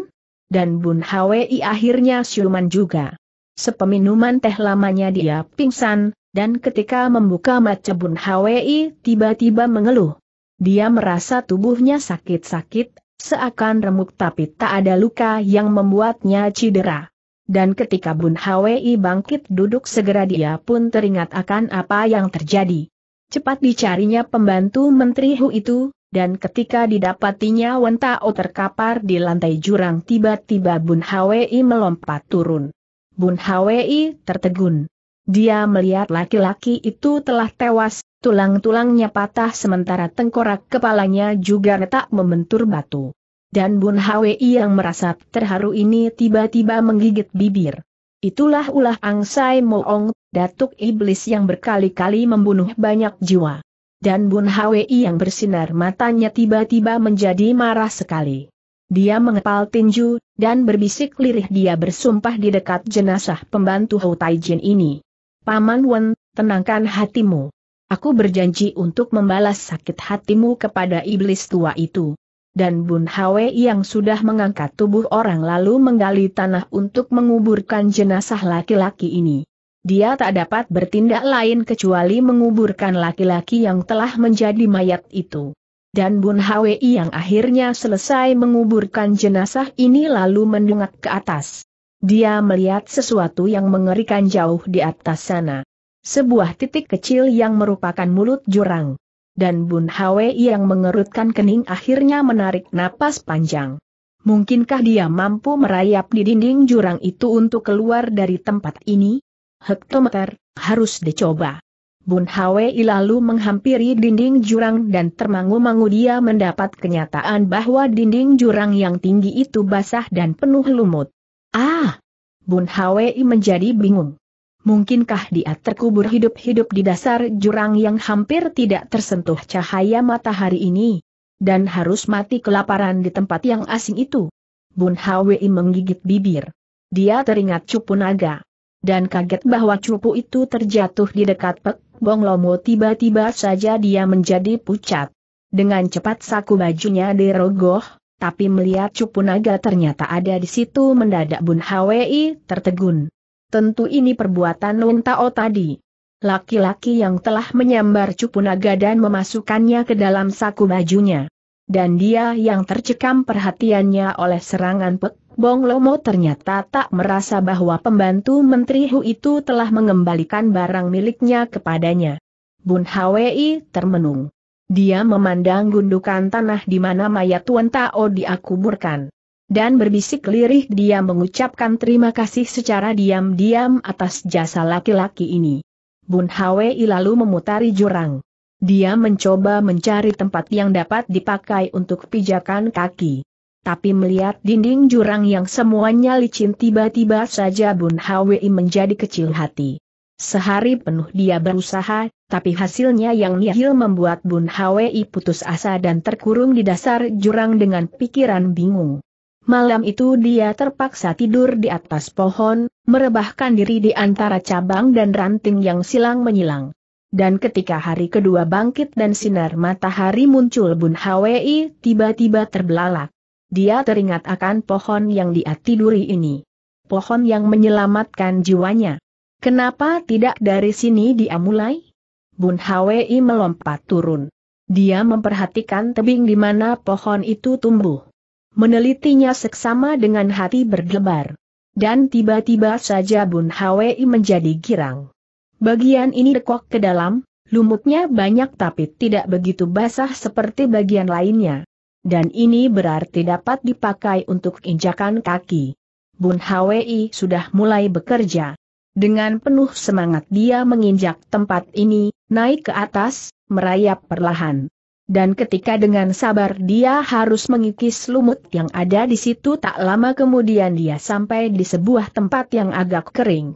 Dan Bun Hwi akhirnya siuman juga. Sepeminuman teh lamanya dia pingsan, dan ketika membuka mata Bun Hwi tiba-tiba mengeluh. Dia merasa tubuhnya sakit-sakit, seakan remuk tapi tak ada luka yang membuatnya cedera. Dan ketika Bun Hwi bangkit duduk segera dia pun teringat akan apa yang terjadi. Cepat dicarinya pembantu Menteri Hu itu, dan ketika didapatinya Wen Tao terkapar di lantai jurang tiba-tiba Bun Hwi melompat turun. Bun Hwi tertegun. Dia melihat laki-laki itu telah tewas, tulang-tulangnya patah sementara tengkorak kepalanya juga retak membentur batu. Dan Bun Hwi yang merasa terharu ini tiba-tiba menggigit bibir. Itulah ulah Angsai Moong, datuk iblis yang berkali-kali membunuh banyak jiwa. Dan Bun Hwi yang bersinar matanya tiba-tiba menjadi marah sekali. Dia mengepal tinju, dan berbisik lirih dia bersumpah di dekat jenazah pembantu Hou Taijin ini. Paman Wen, tenangkan hatimu. Aku berjanji untuk membalas sakit hatimu kepada iblis tua itu. Dan Bun Hwe yang sudah mengangkat tubuh orang lalu menggali tanah untuk menguburkan jenazah laki-laki ini. Dia tak dapat bertindak lain kecuali menguburkan laki-laki yang telah menjadi mayat itu dan Bun Hwi yang akhirnya selesai menguburkan jenazah ini lalu mendongak ke atas. Dia melihat sesuatu yang mengerikan jauh di atas sana. Sebuah titik kecil yang merupakan mulut jurang. Dan Bun Hwi yang mengerutkan kening akhirnya menarik napas panjang. Mungkinkah dia mampu merayap di dinding jurang itu untuk keluar dari tempat ini? Hektometer, harus dicoba. Bun Hwei lalu menghampiri dinding jurang dan termangu-mangu dia mendapat kenyataan bahwa dinding jurang yang tinggi itu basah dan penuh lumut. Ah! Bun Hwei menjadi bingung. Mungkinkah dia terkubur hidup-hidup di dasar jurang yang hampir tidak tersentuh cahaya matahari ini? Dan harus mati kelaparan di tempat yang asing itu? Bun Hwei menggigit bibir. Dia teringat cupu naga dan kaget bahwa cupu itu terjatuh di dekat Pek Bong Lomo tiba-tiba saja dia menjadi pucat. Dengan cepat saku bajunya dirogoh, tapi melihat cupu naga ternyata ada di situ mendadak Bun Hwi tertegun. Tentu ini perbuatan Lung Tao tadi. Laki-laki yang telah menyambar cupu naga dan memasukkannya ke dalam saku bajunya. Dan dia yang tercekam perhatiannya oleh serangan Pek Bong Lomo ternyata tak merasa bahwa pembantu Menteri Hu itu telah mengembalikan barang miliknya kepadanya. Bun Hwi termenung. Dia memandang gundukan tanah di mana mayat Tuan Tao diakuburkan. Dan berbisik lirih dia mengucapkan terima kasih secara diam-diam atas jasa laki-laki ini. Bun Hwi lalu memutari jurang. Dia mencoba mencari tempat yang dapat dipakai untuk pijakan kaki. Tapi melihat dinding jurang yang semuanya licin tiba-tiba saja Bun Hwi menjadi kecil hati. Sehari penuh dia berusaha, tapi hasilnya yang nihil membuat Bun Hwi putus asa dan terkurung di dasar jurang dengan pikiran bingung. Malam itu dia terpaksa tidur di atas pohon, merebahkan diri di antara cabang dan ranting yang silang menyilang. Dan ketika hari kedua bangkit dan sinar matahari muncul Bun Hwi tiba-tiba terbelalak. Dia teringat akan pohon yang dia tiduri ini. Pohon yang menyelamatkan jiwanya. Kenapa tidak dari sini dia mulai? Bun Hwi melompat turun. Dia memperhatikan tebing di mana pohon itu tumbuh. Menelitinya seksama dengan hati berdebar. Dan tiba-tiba saja Bun Hwi menjadi girang. Bagian ini dekok ke dalam, lumutnya banyak tapi tidak begitu basah seperti bagian lainnya. Dan ini berarti dapat dipakai untuk injakan kaki. Bun Hwi sudah mulai bekerja. Dengan penuh semangat dia menginjak tempat ini, naik ke atas, merayap perlahan. Dan ketika dengan sabar dia harus mengikis lumut yang ada di situ tak lama kemudian dia sampai di sebuah tempat yang agak kering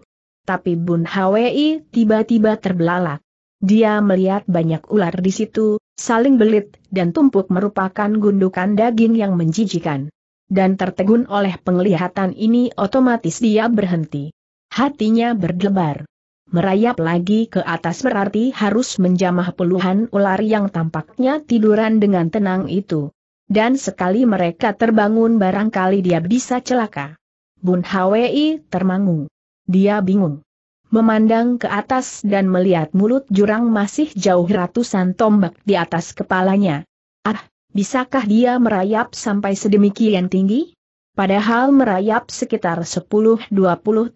tapi Bun Hwi tiba-tiba terbelalak. Dia melihat banyak ular di situ, saling belit, dan tumpuk merupakan gundukan daging yang menjijikan. Dan tertegun oleh penglihatan ini otomatis dia berhenti. Hatinya berdebar. Merayap lagi ke atas berarti harus menjamah puluhan ular yang tampaknya tiduran dengan tenang itu. Dan sekali mereka terbangun barangkali dia bisa celaka. Bun Hwi termangu. Dia bingung. Memandang ke atas dan melihat mulut jurang masih jauh ratusan tombak di atas kepalanya. Ah, bisakah dia merayap sampai sedemikian tinggi? Padahal merayap sekitar 10-20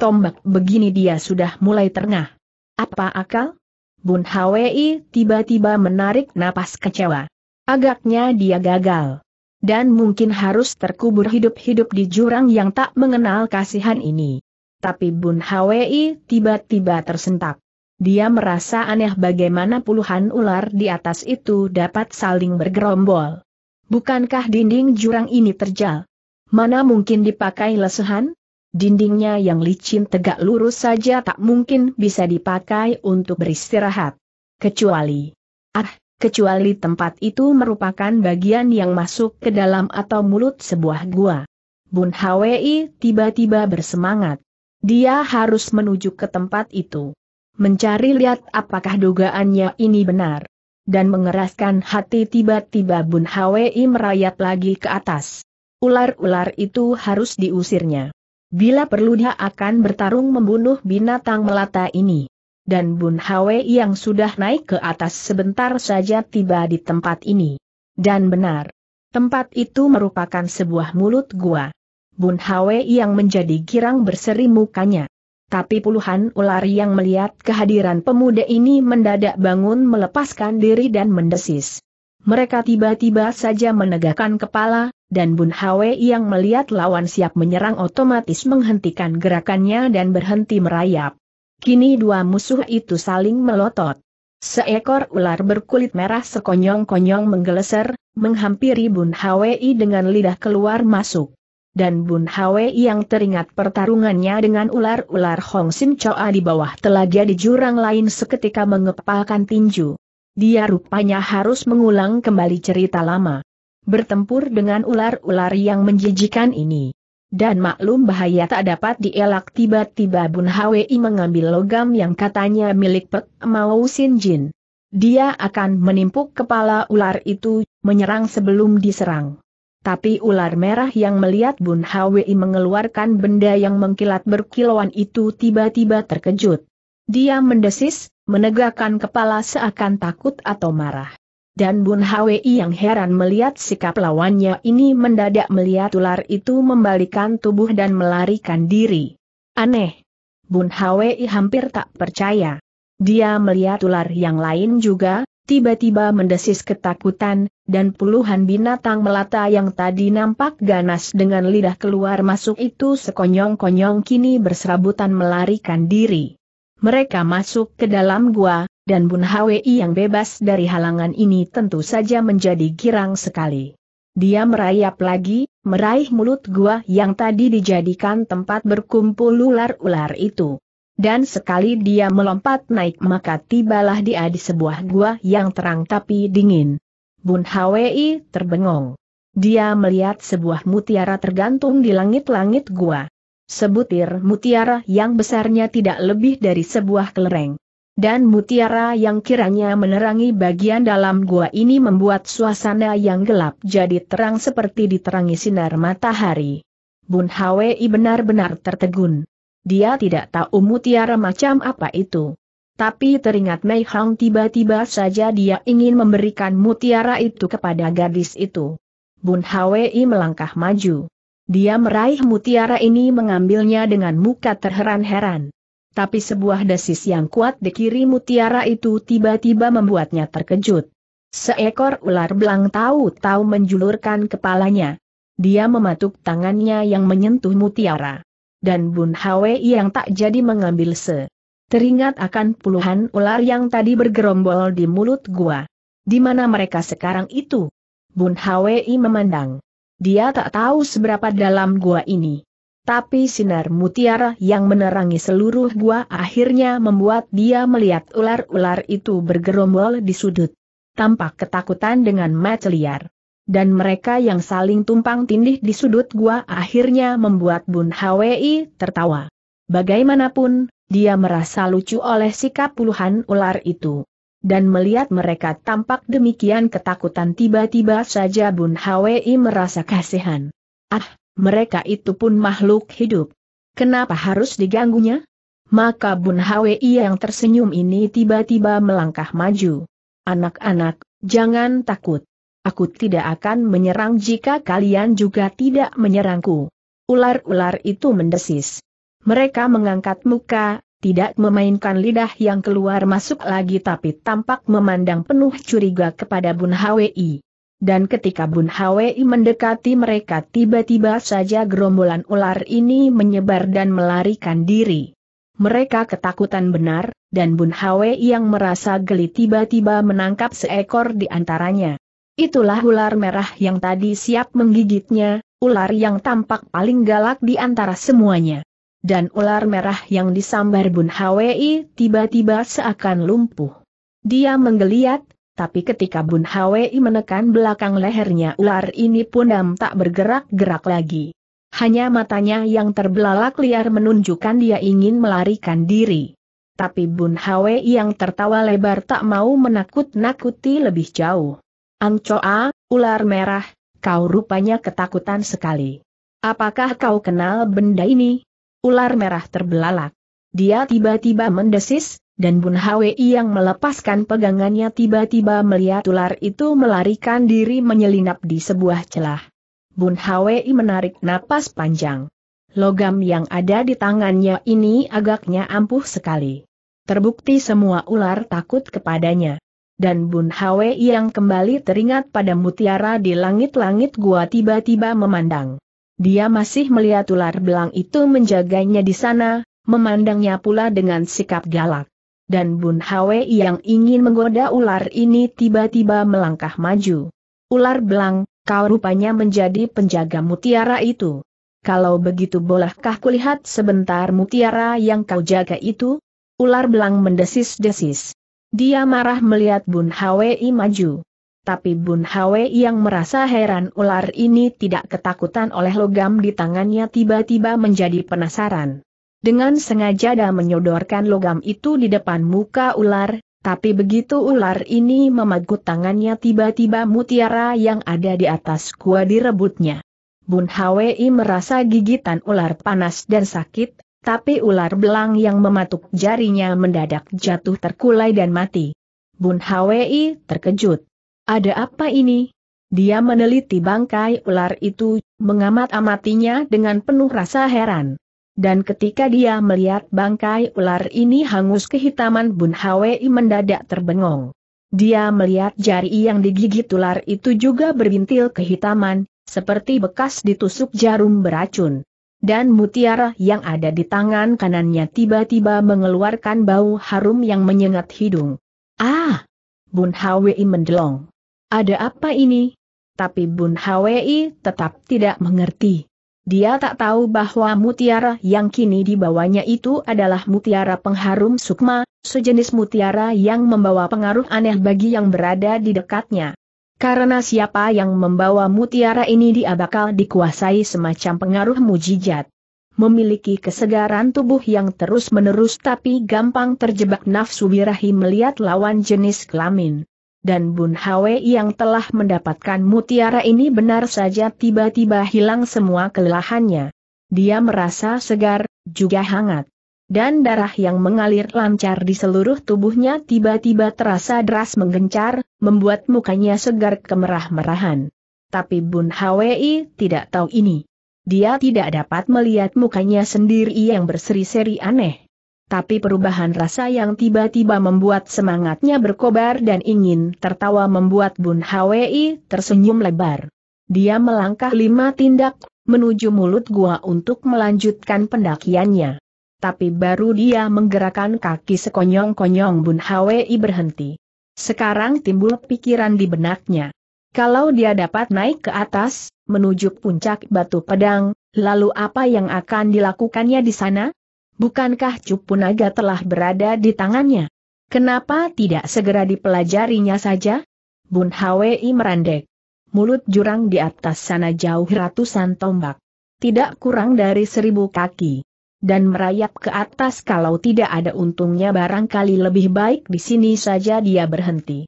tombak begini dia sudah mulai terengah. Apa akal? Bun Hwi tiba-tiba menarik napas kecewa. Agaknya dia gagal. Dan mungkin harus terkubur hidup-hidup di jurang yang tak mengenal kasihan ini. Tapi Bun Hwi tiba-tiba tersentak. Dia merasa aneh bagaimana puluhan ular di atas itu dapat saling bergerombol. Bukankah dinding jurang ini terjal? Mana mungkin dipakai lesehan? Dindingnya yang licin tegak lurus saja tak mungkin bisa dipakai untuk beristirahat. Kecuali, ah, kecuali tempat itu merupakan bagian yang masuk ke dalam atau mulut sebuah gua. Bun Hwi tiba-tiba bersemangat. Dia harus menuju ke tempat itu. Mencari lihat apakah dugaannya ini benar. Dan mengeraskan hati tiba-tiba Bun Hwi merayap lagi ke atas. Ular-ular itu harus diusirnya. Bila perlu dia akan bertarung membunuh binatang melata ini. Dan Bun Hwi yang sudah naik ke atas sebentar saja tiba di tempat ini. Dan benar. Tempat itu merupakan sebuah mulut gua. Bun Hwe yang menjadi girang berseri mukanya. Tapi puluhan ular yang melihat kehadiran pemuda ini mendadak bangun melepaskan diri dan mendesis. Mereka tiba-tiba saja menegakkan kepala, dan Bun Hwe yang melihat lawan siap menyerang otomatis menghentikan gerakannya dan berhenti merayap. Kini dua musuh itu saling melotot. Seekor ular berkulit merah sekonyong-konyong menggeleser, menghampiri Bun Hwe dengan lidah keluar masuk dan Bun Hwe yang teringat pertarungannya dengan ular-ular Hong Sim Choa di bawah telaga di jurang lain seketika mengepalkan tinju. Dia rupanya harus mengulang kembali cerita lama. Bertempur dengan ular-ular yang menjijikan ini. Dan maklum bahaya tak dapat dielak tiba-tiba Bun Hwe mengambil logam yang katanya milik Pek Mau Sin Jin. Dia akan menimpuk kepala ular itu, menyerang sebelum diserang. Tapi ular merah yang melihat Bun Hwi mengeluarkan benda yang mengkilat berkilauan itu tiba-tiba terkejut. Dia mendesis, menegakkan kepala seakan takut atau marah. Dan Bun Hwi yang heran melihat sikap lawannya ini mendadak melihat ular itu membalikan tubuh dan melarikan diri. Aneh. Bun Hwi hampir tak percaya. Dia melihat ular yang lain juga, tiba-tiba mendesis ketakutan, dan puluhan binatang melata yang tadi nampak ganas dengan lidah keluar masuk itu sekonyong-konyong kini berserabutan melarikan diri. Mereka masuk ke dalam gua, dan Bun Hwi yang bebas dari halangan ini tentu saja menjadi girang sekali. Dia merayap lagi, meraih mulut gua yang tadi dijadikan tempat berkumpul ular-ular itu. Dan sekali dia melompat naik maka tibalah dia di sebuah gua yang terang tapi dingin. Bun Hwi terbengong. Dia melihat sebuah mutiara tergantung di langit-langit gua. Sebutir mutiara yang besarnya tidak lebih dari sebuah kelereng. Dan mutiara yang kiranya menerangi bagian dalam gua ini membuat suasana yang gelap jadi terang seperti diterangi sinar matahari. Bun Hwi benar-benar tertegun. Dia tidak tahu mutiara macam apa itu. Tapi teringat Mei Hang tiba-tiba saja dia ingin memberikan mutiara itu kepada gadis itu. Bun Hwi melangkah maju. Dia meraih mutiara ini mengambilnya dengan muka terheran-heran. Tapi sebuah desis yang kuat di kiri mutiara itu tiba-tiba membuatnya terkejut. Seekor ular belang tahu-tahu menjulurkan kepalanya. Dia mematuk tangannya yang menyentuh mutiara dan Bun Hwei yang tak jadi mengambil se. Teringat akan puluhan ular yang tadi bergerombol di mulut gua. Di mana mereka sekarang itu? Bun Hwei memandang. Dia tak tahu seberapa dalam gua ini. Tapi sinar mutiara yang menerangi seluruh gua akhirnya membuat dia melihat ular-ular itu bergerombol di sudut. Tampak ketakutan dengan mata liar dan mereka yang saling tumpang tindih di sudut gua akhirnya membuat Bun Hwi tertawa. Bagaimanapun, dia merasa lucu oleh sikap puluhan ular itu. Dan melihat mereka tampak demikian ketakutan tiba-tiba saja Bun Hwi merasa kasihan. Ah, mereka itu pun makhluk hidup. Kenapa harus diganggunya? Maka Bun Hwi yang tersenyum ini tiba-tiba melangkah maju. Anak-anak, jangan takut. Aku tidak akan menyerang jika kalian juga tidak menyerangku. Ular-ular itu mendesis. Mereka mengangkat muka, tidak memainkan lidah yang keluar masuk lagi tapi tampak memandang penuh curiga kepada Bun Hwi. Dan ketika Bun Hwi mendekati mereka tiba-tiba saja gerombolan ular ini menyebar dan melarikan diri. Mereka ketakutan benar, dan Bun Hwi yang merasa geli tiba-tiba menangkap seekor di antaranya. Itulah ular merah yang tadi siap menggigitnya, ular yang tampak paling galak di antara semuanya. Dan ular merah yang disambar Bun Hwi tiba-tiba seakan lumpuh. Dia menggeliat, tapi ketika Bun Hwi menekan belakang lehernya ular ini pun dam tak bergerak-gerak lagi. Hanya matanya yang terbelalak liar menunjukkan dia ingin melarikan diri. Tapi Bun Hwi yang tertawa lebar tak mau menakut-nakuti lebih jauh. Ancoa, ular merah, kau rupanya ketakutan sekali. Apakah kau kenal benda ini? Ular merah terbelalak. Dia tiba-tiba mendesis, dan Bun Hwi yang melepaskan pegangannya tiba-tiba melihat ular itu melarikan diri menyelinap di sebuah celah. Bun Hwi menarik napas panjang. Logam yang ada di tangannya ini agaknya ampuh sekali. Terbukti semua ular takut kepadanya dan Bun Hwe yang kembali teringat pada mutiara di langit-langit gua tiba-tiba memandang. Dia masih melihat ular belang itu menjaganya di sana, memandangnya pula dengan sikap galak. Dan Bun Hwe yang ingin menggoda ular ini tiba-tiba melangkah maju. Ular belang, kau rupanya menjadi penjaga mutiara itu. Kalau begitu bolehkah kulihat sebentar mutiara yang kau jaga itu? Ular belang mendesis-desis. Dia marah melihat Bun Hwi maju. Tapi Bun Hwi yang merasa heran ular ini tidak ketakutan oleh logam di tangannya tiba-tiba menjadi penasaran. Dengan sengaja dia menyodorkan logam itu di depan muka ular, tapi begitu ular ini memagut tangannya tiba-tiba mutiara yang ada di atas gua direbutnya. Bun Hwi merasa gigitan ular panas dan sakit, tapi ular belang yang mematuk jarinya mendadak jatuh terkulai dan mati. Bun Hwi terkejut. Ada apa ini? Dia meneliti bangkai ular itu, mengamat-amatinya dengan penuh rasa heran. Dan ketika dia melihat bangkai ular ini hangus kehitaman Bun Hwi mendadak terbengong. Dia melihat jari yang digigit ular itu juga berbintil kehitaman, seperti bekas ditusuk jarum beracun dan mutiara yang ada di tangan kanannya tiba-tiba mengeluarkan bau harum yang menyengat hidung. Ah! Bun Hwi mendelong. Ada apa ini? Tapi Bun Hwi tetap tidak mengerti. Dia tak tahu bahwa mutiara yang kini dibawanya itu adalah mutiara pengharum sukma, sejenis mutiara yang membawa pengaruh aneh bagi yang berada di dekatnya. Karena siapa yang membawa mutiara ini dia bakal dikuasai semacam pengaruh mujijat. Memiliki kesegaran tubuh yang terus-menerus tapi gampang terjebak nafsu birahi melihat lawan jenis kelamin. Dan Bun Hwe yang telah mendapatkan mutiara ini benar saja tiba-tiba hilang semua kelelahannya. Dia merasa segar, juga hangat dan darah yang mengalir lancar di seluruh tubuhnya tiba-tiba terasa deras menggencar, membuat mukanya segar kemerah-merahan. Tapi Bun Hwi tidak tahu ini. Dia tidak dapat melihat mukanya sendiri yang berseri-seri aneh. Tapi perubahan rasa yang tiba-tiba membuat semangatnya berkobar dan ingin tertawa membuat Bun Hwi tersenyum lebar. Dia melangkah lima tindak, menuju mulut gua untuk melanjutkan pendakiannya tapi baru dia menggerakkan kaki sekonyong-konyong Bun Hwi berhenti. Sekarang timbul pikiran di benaknya. Kalau dia dapat naik ke atas, menuju puncak batu pedang, lalu apa yang akan dilakukannya di sana? Bukankah cupu naga telah berada di tangannya? Kenapa tidak segera dipelajarinya saja? Bun Hwi merendek. Mulut jurang di atas sana jauh ratusan tombak. Tidak kurang dari seribu kaki dan merayap ke atas kalau tidak ada untungnya barangkali lebih baik di sini saja dia berhenti.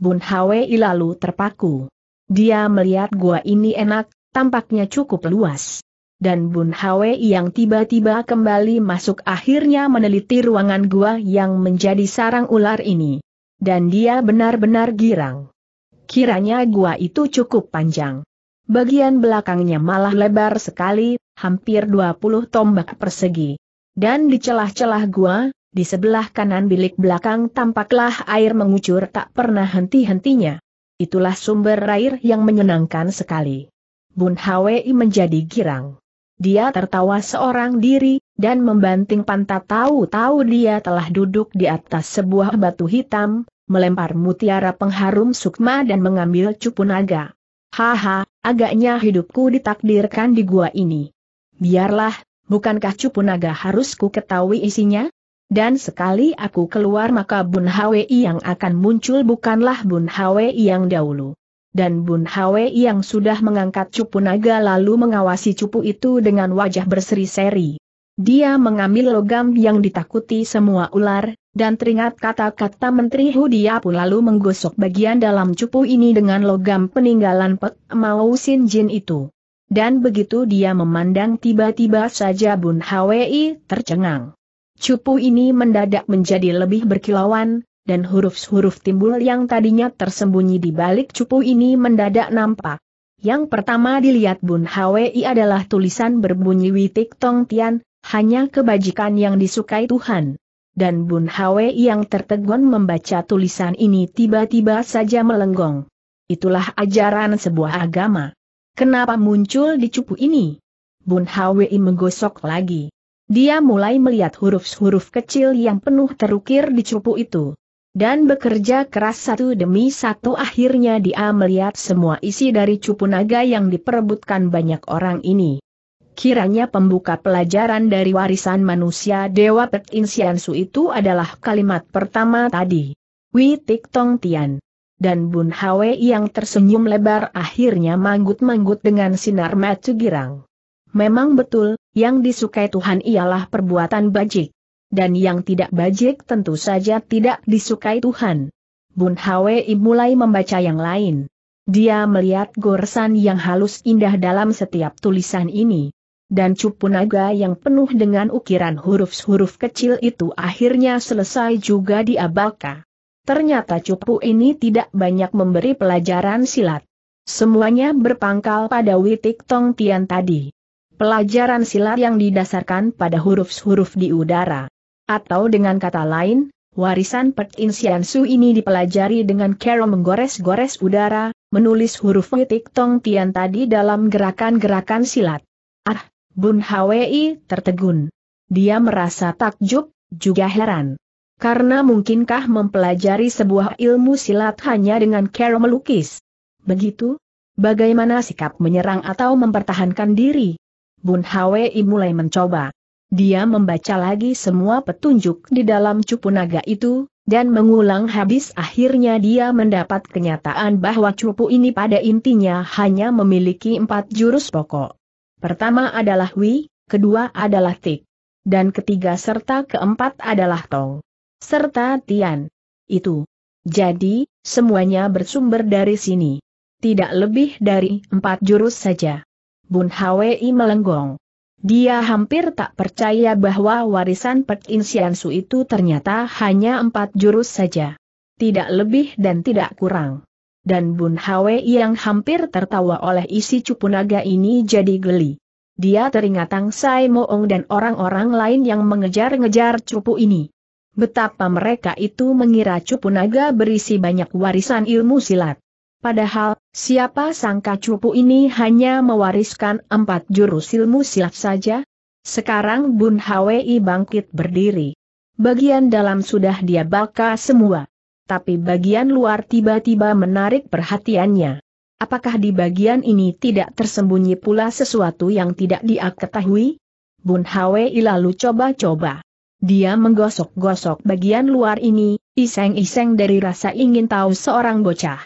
Bun Hwei lalu terpaku. Dia melihat gua ini enak, tampaknya cukup luas. Dan Bun Hwei yang tiba-tiba kembali masuk akhirnya meneliti ruangan gua yang menjadi sarang ular ini. Dan dia benar-benar girang. Kiranya gua itu cukup panjang bagian belakangnya malah lebar sekali, hampir 20 tombak persegi. Dan di celah-celah gua, di sebelah kanan bilik belakang tampaklah air mengucur tak pernah henti-hentinya. Itulah sumber air yang menyenangkan sekali. Bun Hwi menjadi girang. Dia tertawa seorang diri, dan membanting pantat tahu-tahu dia telah duduk di atas sebuah batu hitam, melempar mutiara pengharum sukma dan mengambil cupu naga. Haha, agaknya hidupku ditakdirkan di gua ini. Biarlah, bukankah cupu naga harus ku ketahui isinya? Dan sekali aku keluar maka Bun Hwi yang akan muncul bukanlah Bun Hwi yang dahulu. Dan Bun Hwi yang sudah mengangkat cupu naga lalu mengawasi cupu itu dengan wajah berseri-seri. Dia mengambil logam yang ditakuti semua ular, dan teringat kata-kata Menteri dia pun lalu menggosok bagian dalam cupu ini dengan logam peninggalan Pek Mao Sin Jin itu. Dan begitu dia memandang tiba-tiba saja Bun Hwi tercengang. Cupu ini mendadak menjadi lebih berkilauan, dan huruf-huruf timbul yang tadinya tersembunyi di balik cupu ini mendadak nampak. Yang pertama dilihat Bun Hwi adalah tulisan berbunyi Witik Tong Tian, hanya kebajikan yang disukai Tuhan. Dan Bun Hwe yang tertegun membaca tulisan ini tiba-tiba saja melenggong. Itulah ajaran sebuah agama. Kenapa muncul di cupu ini? Bun Hwe menggosok lagi. Dia mulai melihat huruf-huruf kecil yang penuh terukir di cupu itu. Dan bekerja keras satu demi satu akhirnya dia melihat semua isi dari cupu naga yang diperebutkan banyak orang ini kiranya pembuka pelajaran dari warisan manusia Dewa Pek Insiansu itu adalah kalimat pertama tadi. Wi Tik Tong Tian. Dan Bun Hwe yang tersenyum lebar akhirnya manggut-manggut dengan sinar mata girang. Memang betul, yang disukai Tuhan ialah perbuatan bajik. Dan yang tidak bajik tentu saja tidak disukai Tuhan. Bun Hwe mulai membaca yang lain. Dia melihat goresan yang halus indah dalam setiap tulisan ini dan cupu naga yang penuh dengan ukiran huruf-huruf kecil itu akhirnya selesai juga di Ternyata cupu ini tidak banyak memberi pelajaran silat. Semuanya berpangkal pada witik Tong Tian tadi. Pelajaran silat yang didasarkan pada huruf-huruf di udara. Atau dengan kata lain, warisan Pek In Sian Su ini dipelajari dengan cara menggores-gores udara, menulis huruf witik Tong Tian tadi dalam gerakan-gerakan silat. Ah, Bun Hwi tertegun. Dia merasa takjub, juga heran. Karena mungkinkah mempelajari sebuah ilmu silat hanya dengan cara melukis? Begitu? Bagaimana sikap menyerang atau mempertahankan diri? Bun Hwi mulai mencoba. Dia membaca lagi semua petunjuk di dalam cupu naga itu, dan mengulang habis akhirnya dia mendapat kenyataan bahwa cupu ini pada intinya hanya memiliki empat jurus pokok. Pertama adalah Wi, kedua adalah Tik. Dan ketiga serta keempat adalah Tong. Serta Tian. Itu. Jadi, semuanya bersumber dari sini. Tidak lebih dari empat jurus saja. Bun Hwi melenggong. Dia hampir tak percaya bahwa warisan Pek Insian Su itu ternyata hanya empat jurus saja. Tidak lebih dan tidak kurang dan Bun Hwe yang hampir tertawa oleh isi cupu naga ini jadi geli. Dia teringat Tang Sai Moong dan orang-orang lain yang mengejar-ngejar cupu ini. Betapa mereka itu mengira cupu naga berisi banyak warisan ilmu silat. Padahal, siapa sangka cupu ini hanya mewariskan empat jurus ilmu silat saja? Sekarang Bun Hwe bangkit berdiri. Bagian dalam sudah dia baka semua tapi bagian luar tiba-tiba menarik perhatiannya. Apakah di bagian ini tidak tersembunyi pula sesuatu yang tidak dia ketahui? Bun Hwei lalu coba-coba. Dia menggosok-gosok bagian luar ini, iseng-iseng dari rasa ingin tahu seorang bocah.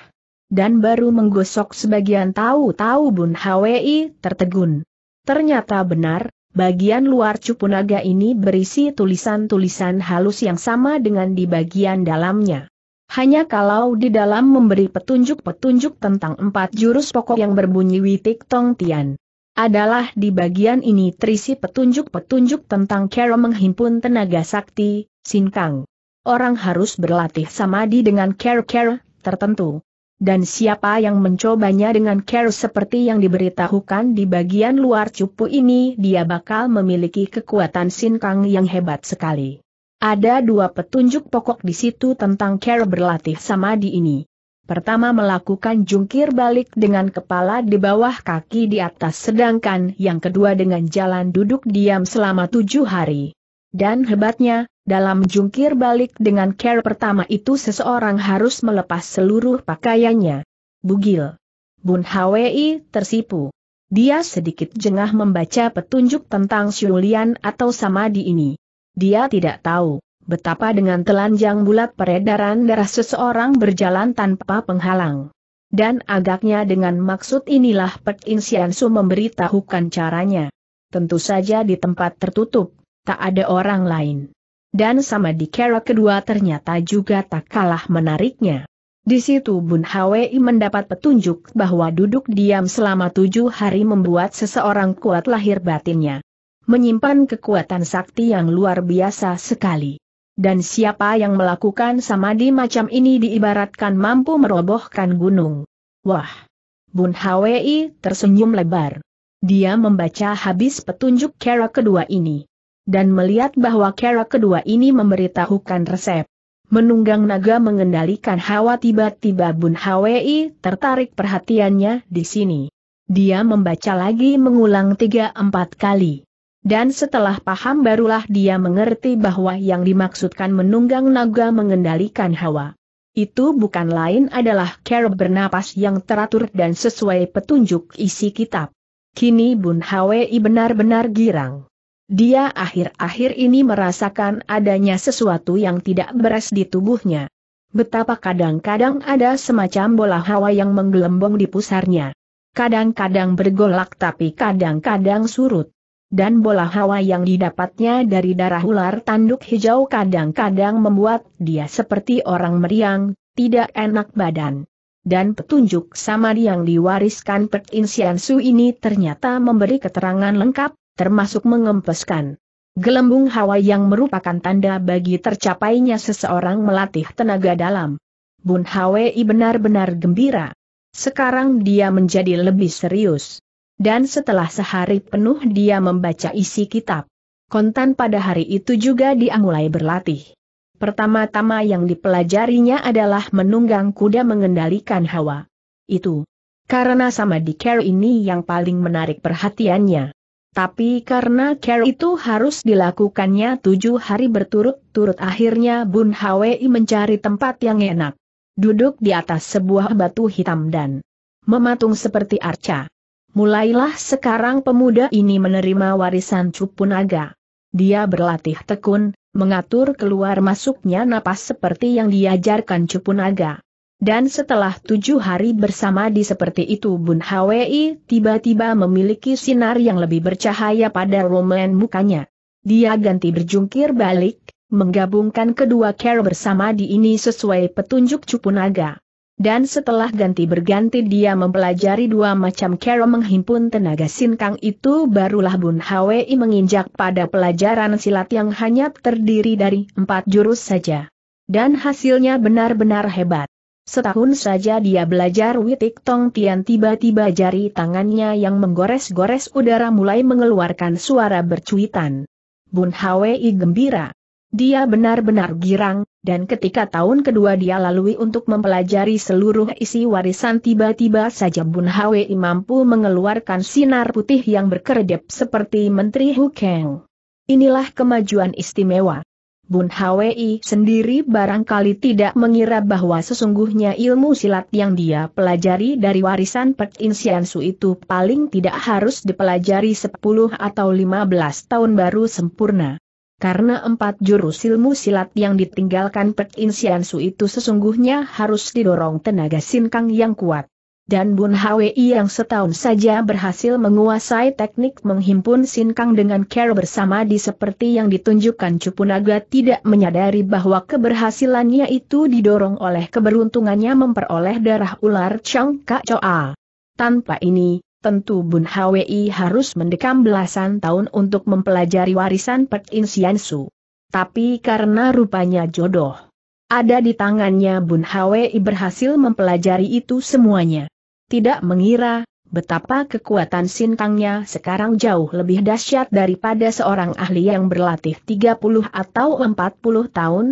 Dan baru menggosok sebagian tahu-tahu Bun Hwei tertegun. Ternyata benar, bagian luar cupunaga ini berisi tulisan-tulisan halus yang sama dengan di bagian dalamnya. Hanya kalau di dalam memberi petunjuk-petunjuk tentang empat jurus pokok yang berbunyi witik tong tian. Adalah di bagian ini terisi petunjuk-petunjuk tentang cara menghimpun tenaga sakti, sinkang. Orang harus berlatih samadi dengan care-care tertentu. Dan siapa yang mencobanya dengan care seperti yang diberitahukan di bagian luar cupu ini dia bakal memiliki kekuatan sinkang yang hebat sekali. Ada dua petunjuk pokok di situ tentang cara berlatih samadi ini. Pertama melakukan jungkir balik dengan kepala di bawah kaki di atas sedangkan yang kedua dengan jalan duduk diam selama tujuh hari. Dan hebatnya, dalam jungkir balik dengan care pertama itu seseorang harus melepas seluruh pakaiannya. Bugil. Bun Hwi tersipu. Dia sedikit jengah membaca petunjuk tentang Shulian atau Samadi ini. Dia tidak tahu betapa dengan telanjang bulat peredaran darah seseorang berjalan tanpa penghalang. Dan agaknya dengan maksud inilah Pek Insiansu memberitahukan caranya. Tentu saja di tempat tertutup, tak ada orang lain. Dan sama di kera kedua ternyata juga tak kalah menariknya. Di situ Bun Hwi mendapat petunjuk bahwa duduk diam selama tujuh hari membuat seseorang kuat lahir batinnya menyimpan kekuatan sakti yang luar biasa sekali. Dan siapa yang melakukan samadhi macam ini diibaratkan mampu merobohkan gunung. Wah! Bun Hwi tersenyum lebar. Dia membaca habis petunjuk kera kedua ini. Dan melihat bahwa kera kedua ini memberitahukan resep. Menunggang naga mengendalikan hawa tiba-tiba Bun Hwi tertarik perhatiannya di sini. Dia membaca lagi mengulang tiga empat kali dan setelah paham barulah dia mengerti bahwa yang dimaksudkan menunggang naga mengendalikan hawa. Itu bukan lain adalah cara bernapas yang teratur dan sesuai petunjuk isi kitab. Kini Bun Hwi benar-benar girang. Dia akhir-akhir ini merasakan adanya sesuatu yang tidak beres di tubuhnya. Betapa kadang-kadang ada semacam bola hawa yang menggelembung di pusarnya. Kadang-kadang bergolak tapi kadang-kadang surut dan bola hawa yang didapatnya dari darah ular tanduk hijau kadang-kadang membuat dia seperti orang meriang, tidak enak badan. Dan petunjuk samadhi yang diwariskan Pek Su ini ternyata memberi keterangan lengkap, termasuk mengempeskan. Gelembung hawa yang merupakan tanda bagi tercapainya seseorang melatih tenaga dalam. Bun Hwi benar-benar gembira. Sekarang dia menjadi lebih serius. Dan setelah sehari penuh dia membaca isi kitab. Kontan pada hari itu juga dia mulai berlatih. Pertama-tama yang dipelajarinya adalah menunggang kuda mengendalikan hawa. Itu. Karena sama di care ini yang paling menarik perhatiannya. Tapi karena care itu harus dilakukannya tujuh hari berturut-turut akhirnya Bun Hwi mencari tempat yang enak. Duduk di atas sebuah batu hitam dan mematung seperti arca. Mulailah sekarang pemuda ini menerima warisan Cupunaga. Dia berlatih tekun, mengatur keluar masuknya napas seperti yang diajarkan Cupunaga. Dan setelah tujuh hari bersama di seperti itu Bun Hwi tiba-tiba memiliki sinar yang lebih bercahaya pada roman mukanya. Dia ganti berjungkir balik, menggabungkan kedua care bersama di ini sesuai petunjuk Cupunaga. Dan setelah ganti berganti dia mempelajari dua macam cara menghimpun tenaga sinkang itu barulah Bun Hwi menginjak pada pelajaran silat yang hanya terdiri dari empat jurus saja. Dan hasilnya benar-benar hebat. Setahun saja dia belajar witik tong tian tiba-tiba jari tangannya yang menggores-gores udara mulai mengeluarkan suara bercuitan. Bun Hwi gembira. Dia benar-benar girang, dan ketika tahun kedua dia lalui untuk mempelajari seluruh isi warisan tiba-tiba saja Bun Hwi mampu mengeluarkan sinar putih yang berkedip seperti Menteri Hukeng. Inilah kemajuan istimewa. Bun Hwi sendiri barangkali tidak mengira bahwa sesungguhnya ilmu silat yang dia pelajari dari warisan Pek su itu paling tidak harus dipelajari 10 atau 15 tahun baru sempurna karena empat jurus ilmu silat yang ditinggalkan Pek Insian Su itu sesungguhnya harus didorong tenaga sinkang yang kuat. Dan Bun Hwi yang setahun saja berhasil menguasai teknik menghimpun sinkang dengan care bersama di seperti yang ditunjukkan Cupunaga tidak menyadari bahwa keberhasilannya itu didorong oleh keberuntungannya memperoleh darah ular Chang Kak Choa. Tanpa ini, tentu Bun Hwi harus mendekam belasan tahun untuk mempelajari warisan Pek In Sian Su. Tapi karena rupanya jodoh. Ada di tangannya Bun Hwi berhasil mempelajari itu semuanya. Tidak mengira, betapa kekuatan sintangnya sekarang jauh lebih dahsyat daripada seorang ahli yang berlatih 30 atau 40 tahun,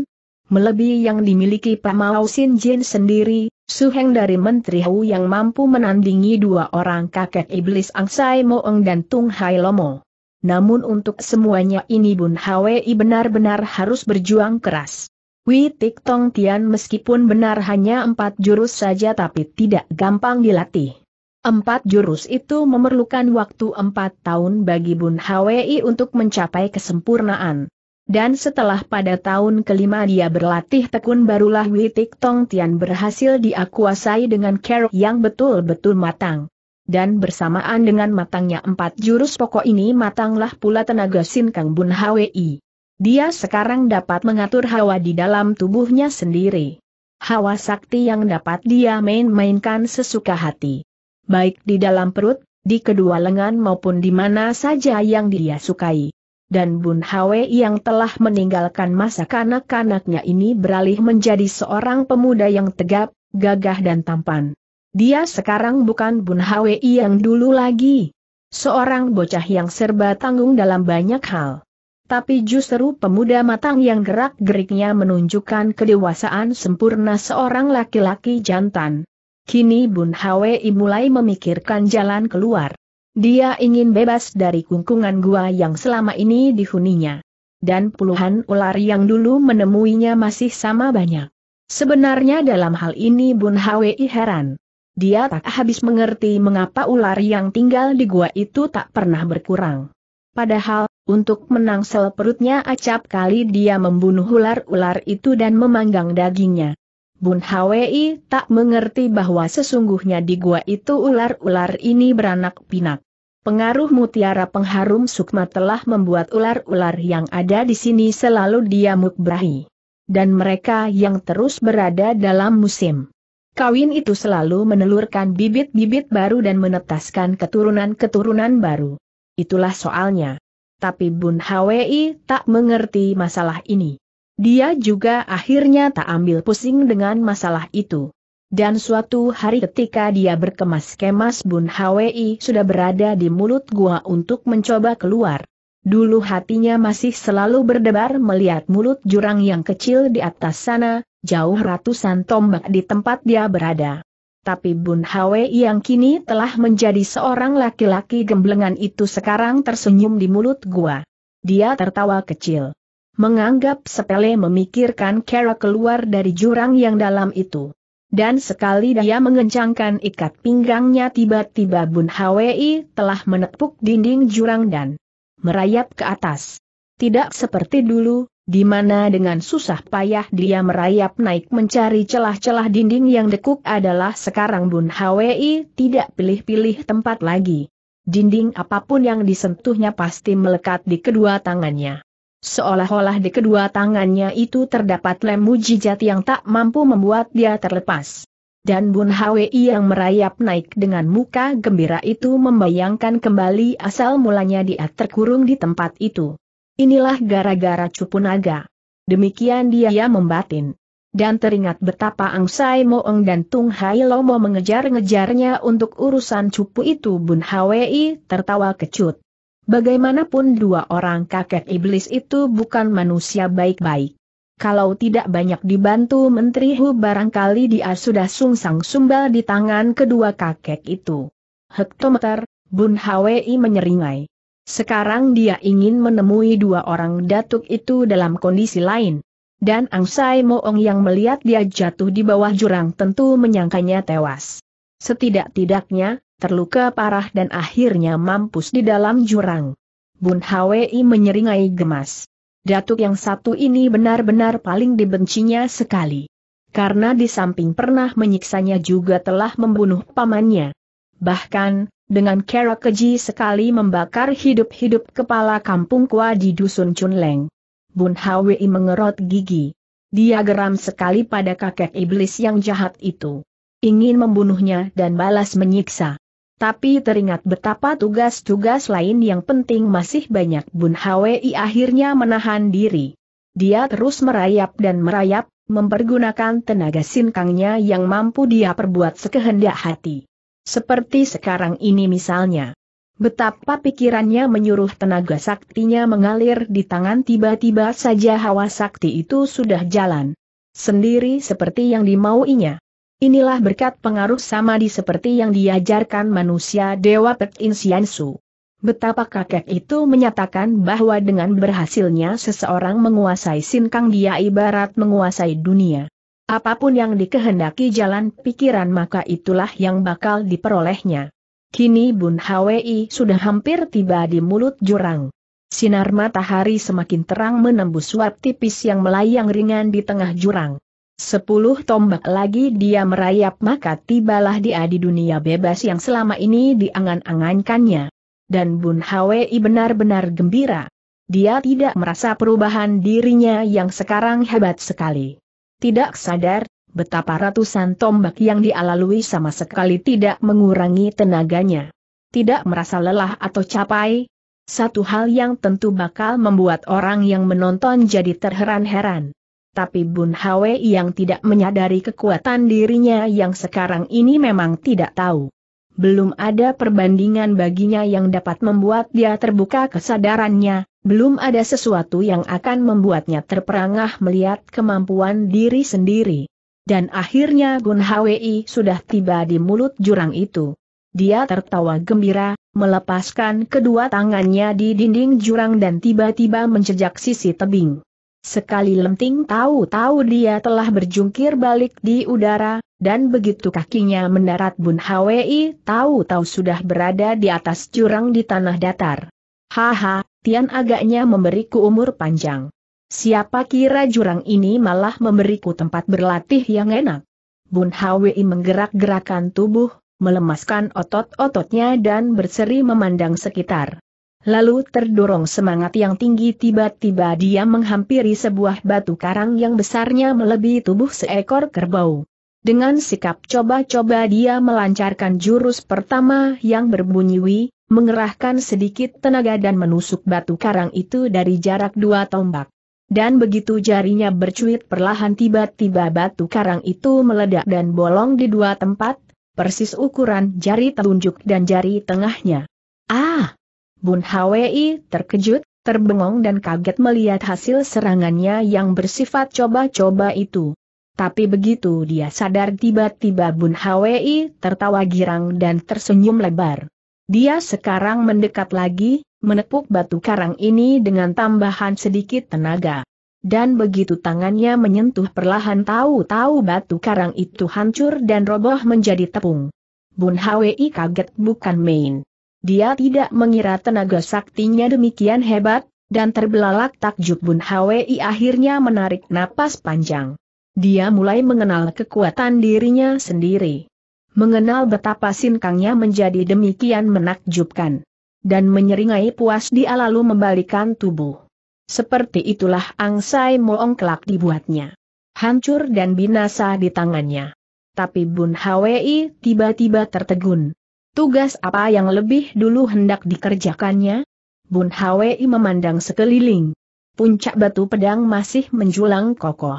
melebihi yang dimiliki Pamau Sin Jin sendiri, Suheng dari Menteri Hu yang mampu menandingi dua orang kakek iblis Angsai Moeng dan Tung Hai Lomo. Namun untuk semuanya ini Bun Hwei benar-benar harus berjuang keras. Wei Tik Tong Tian meskipun benar hanya empat jurus saja tapi tidak gampang dilatih. Empat jurus itu memerlukan waktu empat tahun bagi Bun Hwei untuk mencapai kesempurnaan. Dan setelah pada tahun kelima dia berlatih tekun barulah Tik Tong Tian berhasil diakuasai dengan care yang betul-betul matang. Dan bersamaan dengan matangnya empat jurus pokok ini matanglah pula tenaga Sin Kang Bun Hwi. Dia sekarang dapat mengatur hawa di dalam tubuhnya sendiri. Hawa sakti yang dapat dia main-mainkan sesuka hati. Baik di dalam perut, di kedua lengan maupun di mana saja yang dia sukai dan Bun Hwe yang telah meninggalkan masa kanak-kanaknya ini beralih menjadi seorang pemuda yang tegap, gagah dan tampan. Dia sekarang bukan Bun Hwe yang dulu lagi. Seorang bocah yang serba tanggung dalam banyak hal. Tapi justru pemuda matang yang gerak-geriknya menunjukkan kedewasaan sempurna seorang laki-laki jantan. Kini Bun Hwe mulai memikirkan jalan keluar. Dia ingin bebas dari kungkungan gua yang selama ini dihuninya. Dan puluhan ular yang dulu menemuinya masih sama banyak. Sebenarnya dalam hal ini Bun Hwi heran. Dia tak habis mengerti mengapa ular yang tinggal di gua itu tak pernah berkurang. Padahal, untuk menangsel perutnya acap kali dia membunuh ular-ular itu dan memanggang dagingnya. Bun Hwi tak mengerti bahwa sesungguhnya di gua itu ular-ular ini beranak pinak. Pengaruh mutiara pengharum sukma telah membuat ular-ular yang ada di sini selalu diamuk berahi. Dan mereka yang terus berada dalam musim kawin itu selalu menelurkan bibit-bibit baru dan menetaskan keturunan-keturunan baru. Itulah soalnya. Tapi Bun Hwi tak mengerti masalah ini. Dia juga akhirnya tak ambil pusing dengan masalah itu. Dan suatu hari ketika dia berkemas-kemas Bun Hwi sudah berada di mulut gua untuk mencoba keluar. Dulu hatinya masih selalu berdebar melihat mulut jurang yang kecil di atas sana, jauh ratusan tombak di tempat dia berada. Tapi Bun Hwi yang kini telah menjadi seorang laki-laki gemblengan itu sekarang tersenyum di mulut gua. Dia tertawa kecil menganggap sepele memikirkan Kara keluar dari jurang yang dalam itu. Dan sekali dia mengencangkan ikat pinggangnya tiba-tiba Bun Hwi telah menepuk dinding jurang dan merayap ke atas. Tidak seperti dulu, di mana dengan susah payah dia merayap naik mencari celah-celah dinding yang dekuk adalah sekarang Bun Hwi tidak pilih-pilih tempat lagi. Dinding apapun yang disentuhnya pasti melekat di kedua tangannya. Seolah-olah di kedua tangannya itu terdapat lem mujijat yang tak mampu membuat dia terlepas. Dan Bun Hwi yang merayap naik dengan muka gembira itu membayangkan kembali asal mulanya dia terkurung di tempat itu. Inilah gara-gara cupu naga. Demikian dia membatin. Dan teringat betapa Ang Sai Moeng dan Tung Hai Lomo mengejar-ngejarnya untuk urusan cupu itu Bun Hwi tertawa kecut. Bagaimanapun dua orang kakek iblis itu bukan manusia baik-baik. Kalau tidak banyak dibantu Menteri Hu barangkali dia sudah sungsang sumbal di tangan kedua kakek itu. Hektometer, Bun Hwi menyeringai. Sekarang dia ingin menemui dua orang datuk itu dalam kondisi lain. Dan Sai Moong yang melihat dia jatuh di bawah jurang tentu menyangkanya tewas. Setidak-tidaknya, terluka parah dan akhirnya mampus di dalam jurang. Bun Hwi menyeringai gemas. Datuk yang satu ini benar-benar paling dibencinya sekali. Karena di samping pernah menyiksanya juga telah membunuh pamannya. Bahkan, dengan cara keji sekali membakar hidup-hidup kepala kampung kuah di Dusun Chunleng. Bun Hwi mengerot gigi. Dia geram sekali pada kakek iblis yang jahat itu. Ingin membunuhnya dan balas menyiksa. Tapi teringat betapa tugas-tugas lain yang penting masih banyak Bun Hwi akhirnya menahan diri. Dia terus merayap dan merayap, mempergunakan tenaga sinkangnya yang mampu dia perbuat sekehendak hati. Seperti sekarang ini misalnya. Betapa pikirannya menyuruh tenaga saktinya mengalir di tangan tiba-tiba saja hawa sakti itu sudah jalan. Sendiri seperti yang dimauinya. Inilah berkat pengaruh samadi seperti yang diajarkan manusia Dewa Pek Insiansu. Betapa kakek itu menyatakan bahwa dengan berhasilnya seseorang menguasai sinkang dia ibarat menguasai dunia. Apapun yang dikehendaki jalan pikiran maka itulah yang bakal diperolehnya. Kini Bun Hwi sudah hampir tiba di mulut jurang. Sinar matahari semakin terang menembus suap tipis yang melayang ringan di tengah jurang. Sepuluh tombak lagi dia merayap maka tibalah dia di dunia bebas yang selama ini diangan-angankannya. Dan Bun Hwi benar-benar gembira. Dia tidak merasa perubahan dirinya yang sekarang hebat sekali. Tidak sadar, betapa ratusan tombak yang dialalui sama sekali tidak mengurangi tenaganya. Tidak merasa lelah atau capai. Satu hal yang tentu bakal membuat orang yang menonton jadi terheran-heran tapi Bun Hwe yang tidak menyadari kekuatan dirinya yang sekarang ini memang tidak tahu. Belum ada perbandingan baginya yang dapat membuat dia terbuka kesadarannya, belum ada sesuatu yang akan membuatnya terperangah melihat kemampuan diri sendiri. Dan akhirnya Bun Hwi sudah tiba di mulut jurang itu. Dia tertawa gembira, melepaskan kedua tangannya di dinding jurang dan tiba-tiba menjejak sisi tebing. Sekali lenting tahu-tahu dia telah berjungkir balik di udara, dan begitu kakinya mendarat Bun Hwi tahu-tahu sudah berada di atas jurang di tanah datar. Haha, Tian agaknya memberiku umur panjang. Siapa kira jurang ini malah memberiku tempat berlatih yang enak. Bun Hwi menggerak-gerakan tubuh, melemaskan otot-ototnya dan berseri memandang sekitar. Lalu terdorong semangat yang tinggi tiba-tiba dia menghampiri sebuah batu karang yang besarnya melebihi tubuh seekor kerbau. Dengan sikap coba-coba dia melancarkan jurus pertama yang berbunyi wi, mengerahkan sedikit tenaga dan menusuk batu karang itu dari jarak dua tombak. Dan begitu jarinya bercuit perlahan tiba-tiba batu karang itu meledak dan bolong di dua tempat, persis ukuran jari telunjuk dan jari tengahnya. Ah! Bun Hwi terkejut, terbengong dan kaget melihat hasil serangannya yang bersifat coba-coba itu. Tapi begitu dia sadar tiba-tiba Bun Hwi tertawa girang dan tersenyum lebar. Dia sekarang mendekat lagi, menepuk batu karang ini dengan tambahan sedikit tenaga. Dan begitu tangannya menyentuh perlahan tahu-tahu batu karang itu hancur dan roboh menjadi tepung. Bun Hwi kaget bukan main. Dia tidak mengira tenaga saktinya demikian hebat, dan terbelalak takjub Bun Hwi akhirnya menarik napas panjang. Dia mulai mengenal kekuatan dirinya sendiri. Mengenal betapa sinkangnya menjadi demikian menakjubkan. Dan menyeringai puas dia lalu membalikan tubuh. Seperti itulah Angsai Moong kelak dibuatnya. Hancur dan binasa di tangannya. Tapi Bun Hwi tiba-tiba tertegun. Tugas apa yang lebih dulu hendak dikerjakannya? Bun Hwi memandang sekeliling. Puncak batu pedang masih menjulang kokoh.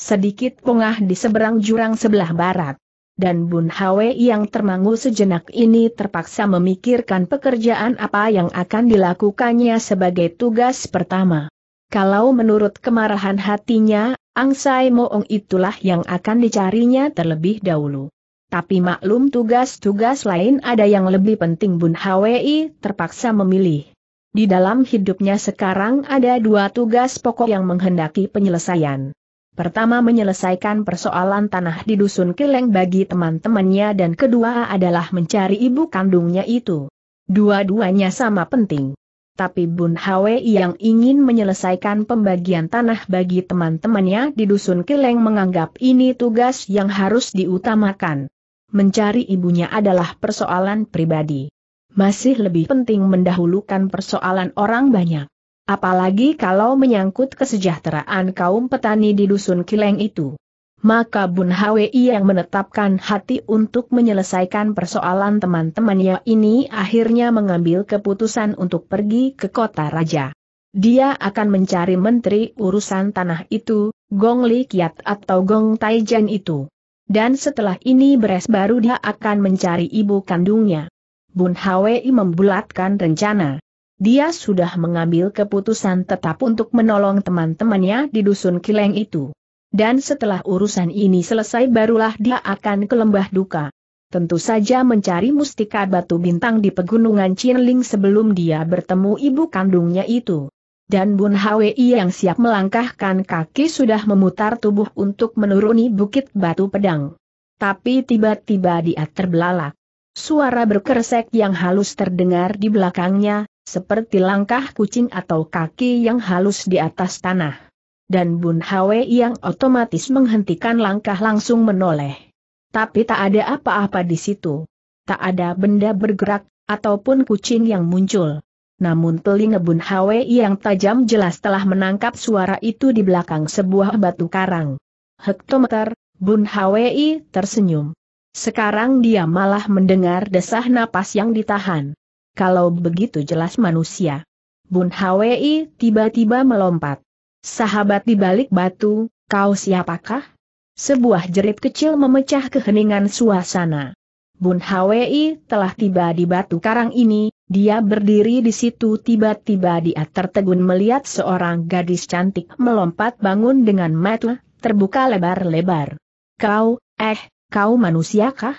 Sedikit pongah di seberang jurang sebelah barat. Dan Bun Hwi yang termangu sejenak ini terpaksa memikirkan pekerjaan apa yang akan dilakukannya sebagai tugas pertama. Kalau menurut kemarahan hatinya, Angsai Moong itulah yang akan dicarinya terlebih dahulu. Tapi maklum tugas-tugas lain ada yang lebih penting Bun Hwi terpaksa memilih. Di dalam hidupnya sekarang ada dua tugas pokok yang menghendaki penyelesaian. Pertama menyelesaikan persoalan tanah di dusun Kileng bagi teman-temannya dan kedua adalah mencari ibu kandungnya itu. Dua-duanya sama penting. Tapi Bun Hwi yang ingin menyelesaikan pembagian tanah bagi teman-temannya di Dusun Kileng menganggap ini tugas yang harus diutamakan mencari ibunya adalah persoalan pribadi. Masih lebih penting mendahulukan persoalan orang banyak. Apalagi kalau menyangkut kesejahteraan kaum petani di dusun Kileng itu. Maka Bun Hwi yang menetapkan hati untuk menyelesaikan persoalan teman-temannya ini akhirnya mengambil keputusan untuk pergi ke kota raja. Dia akan mencari menteri urusan tanah itu, Gong Li Kiat atau Gong Taijian itu dan setelah ini beres baru dia akan mencari ibu kandungnya. Bun Hwi membulatkan rencana. Dia sudah mengambil keputusan tetap untuk menolong teman-temannya di dusun Kileng itu. Dan setelah urusan ini selesai barulah dia akan ke lembah duka. Tentu saja mencari mustika batu bintang di pegunungan Chinling sebelum dia bertemu ibu kandungnya itu dan Bun Hwi yang siap melangkahkan kaki sudah memutar tubuh untuk menuruni bukit batu pedang. Tapi tiba-tiba dia terbelalak. Suara berkersek yang halus terdengar di belakangnya, seperti langkah kucing atau kaki yang halus di atas tanah. Dan Bun Hwe yang otomatis menghentikan langkah langsung menoleh. Tapi tak ada apa-apa di situ. Tak ada benda bergerak, ataupun kucing yang muncul namun telinga Bun Hwe yang tajam jelas telah menangkap suara itu di belakang sebuah batu karang. Hektometer, Bun Hwei tersenyum. Sekarang dia malah mendengar desah napas yang ditahan. Kalau begitu jelas manusia. Bun Hwei tiba-tiba melompat. Sahabat di balik batu, kau siapakah? Sebuah jerit kecil memecah keheningan suasana. Bun Hwei telah tiba di batu karang ini, dia berdiri di situ tiba-tiba dia tertegun melihat seorang gadis cantik melompat bangun dengan mata terbuka lebar-lebar. Kau, eh, kau manusiakah?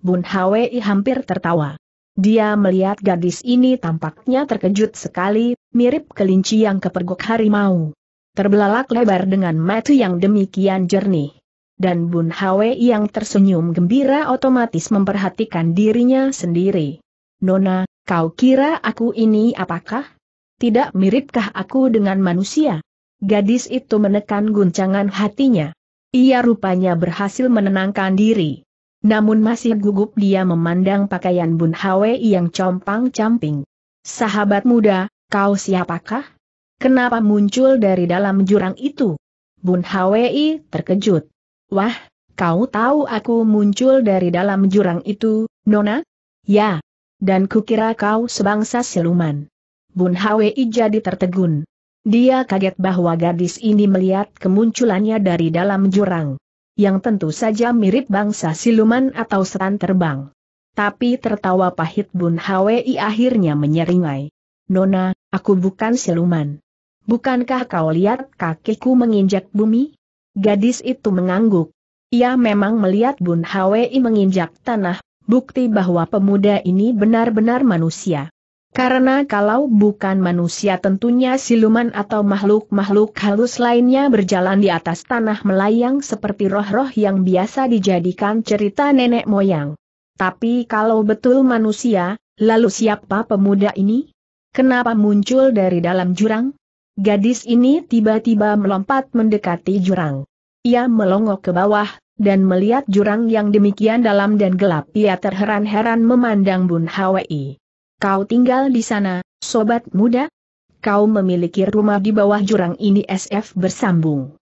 Bun Hwi hampir tertawa. Dia melihat gadis ini tampaknya terkejut sekali, mirip kelinci yang kepergok harimau. Terbelalak lebar dengan mata yang demikian jernih dan Bun Hawe yang tersenyum gembira otomatis memperhatikan dirinya sendiri. Nona, kau kira aku ini apakah? Tidak miripkah aku dengan manusia? Gadis itu menekan guncangan hatinya. Ia rupanya berhasil menenangkan diri. Namun masih gugup dia memandang pakaian Bun Hwe yang compang-camping. Sahabat muda, kau siapakah? Kenapa muncul dari dalam jurang itu? Bun Hwe terkejut. Wah, kau tahu aku muncul dari dalam jurang itu, Nona? Ya, dan kukira kau sebangsa siluman. Bun Hwi jadi tertegun. Dia kaget bahwa gadis ini melihat kemunculannya dari dalam jurang. Yang tentu saja mirip bangsa siluman atau setan terbang. Tapi tertawa pahit Bun Hwi akhirnya menyeringai. Nona, aku bukan siluman. Bukankah kau lihat kakiku menginjak bumi? Gadis itu mengangguk. Ia memang melihat Bun Hwi menginjak tanah, bukti bahwa pemuda ini benar-benar manusia. Karena kalau bukan manusia tentunya siluman atau makhluk-makhluk halus lainnya berjalan di atas tanah melayang seperti roh-roh yang biasa dijadikan cerita nenek moyang. Tapi kalau betul manusia, lalu siapa pemuda ini? Kenapa muncul dari dalam jurang? Gadis ini tiba-tiba melompat mendekati jurang. Ia melongok ke bawah, dan melihat jurang yang demikian dalam dan gelap ia terheran-heran memandang Bun Hwi. Kau tinggal di sana, sobat muda? Kau memiliki rumah di bawah jurang ini SF bersambung.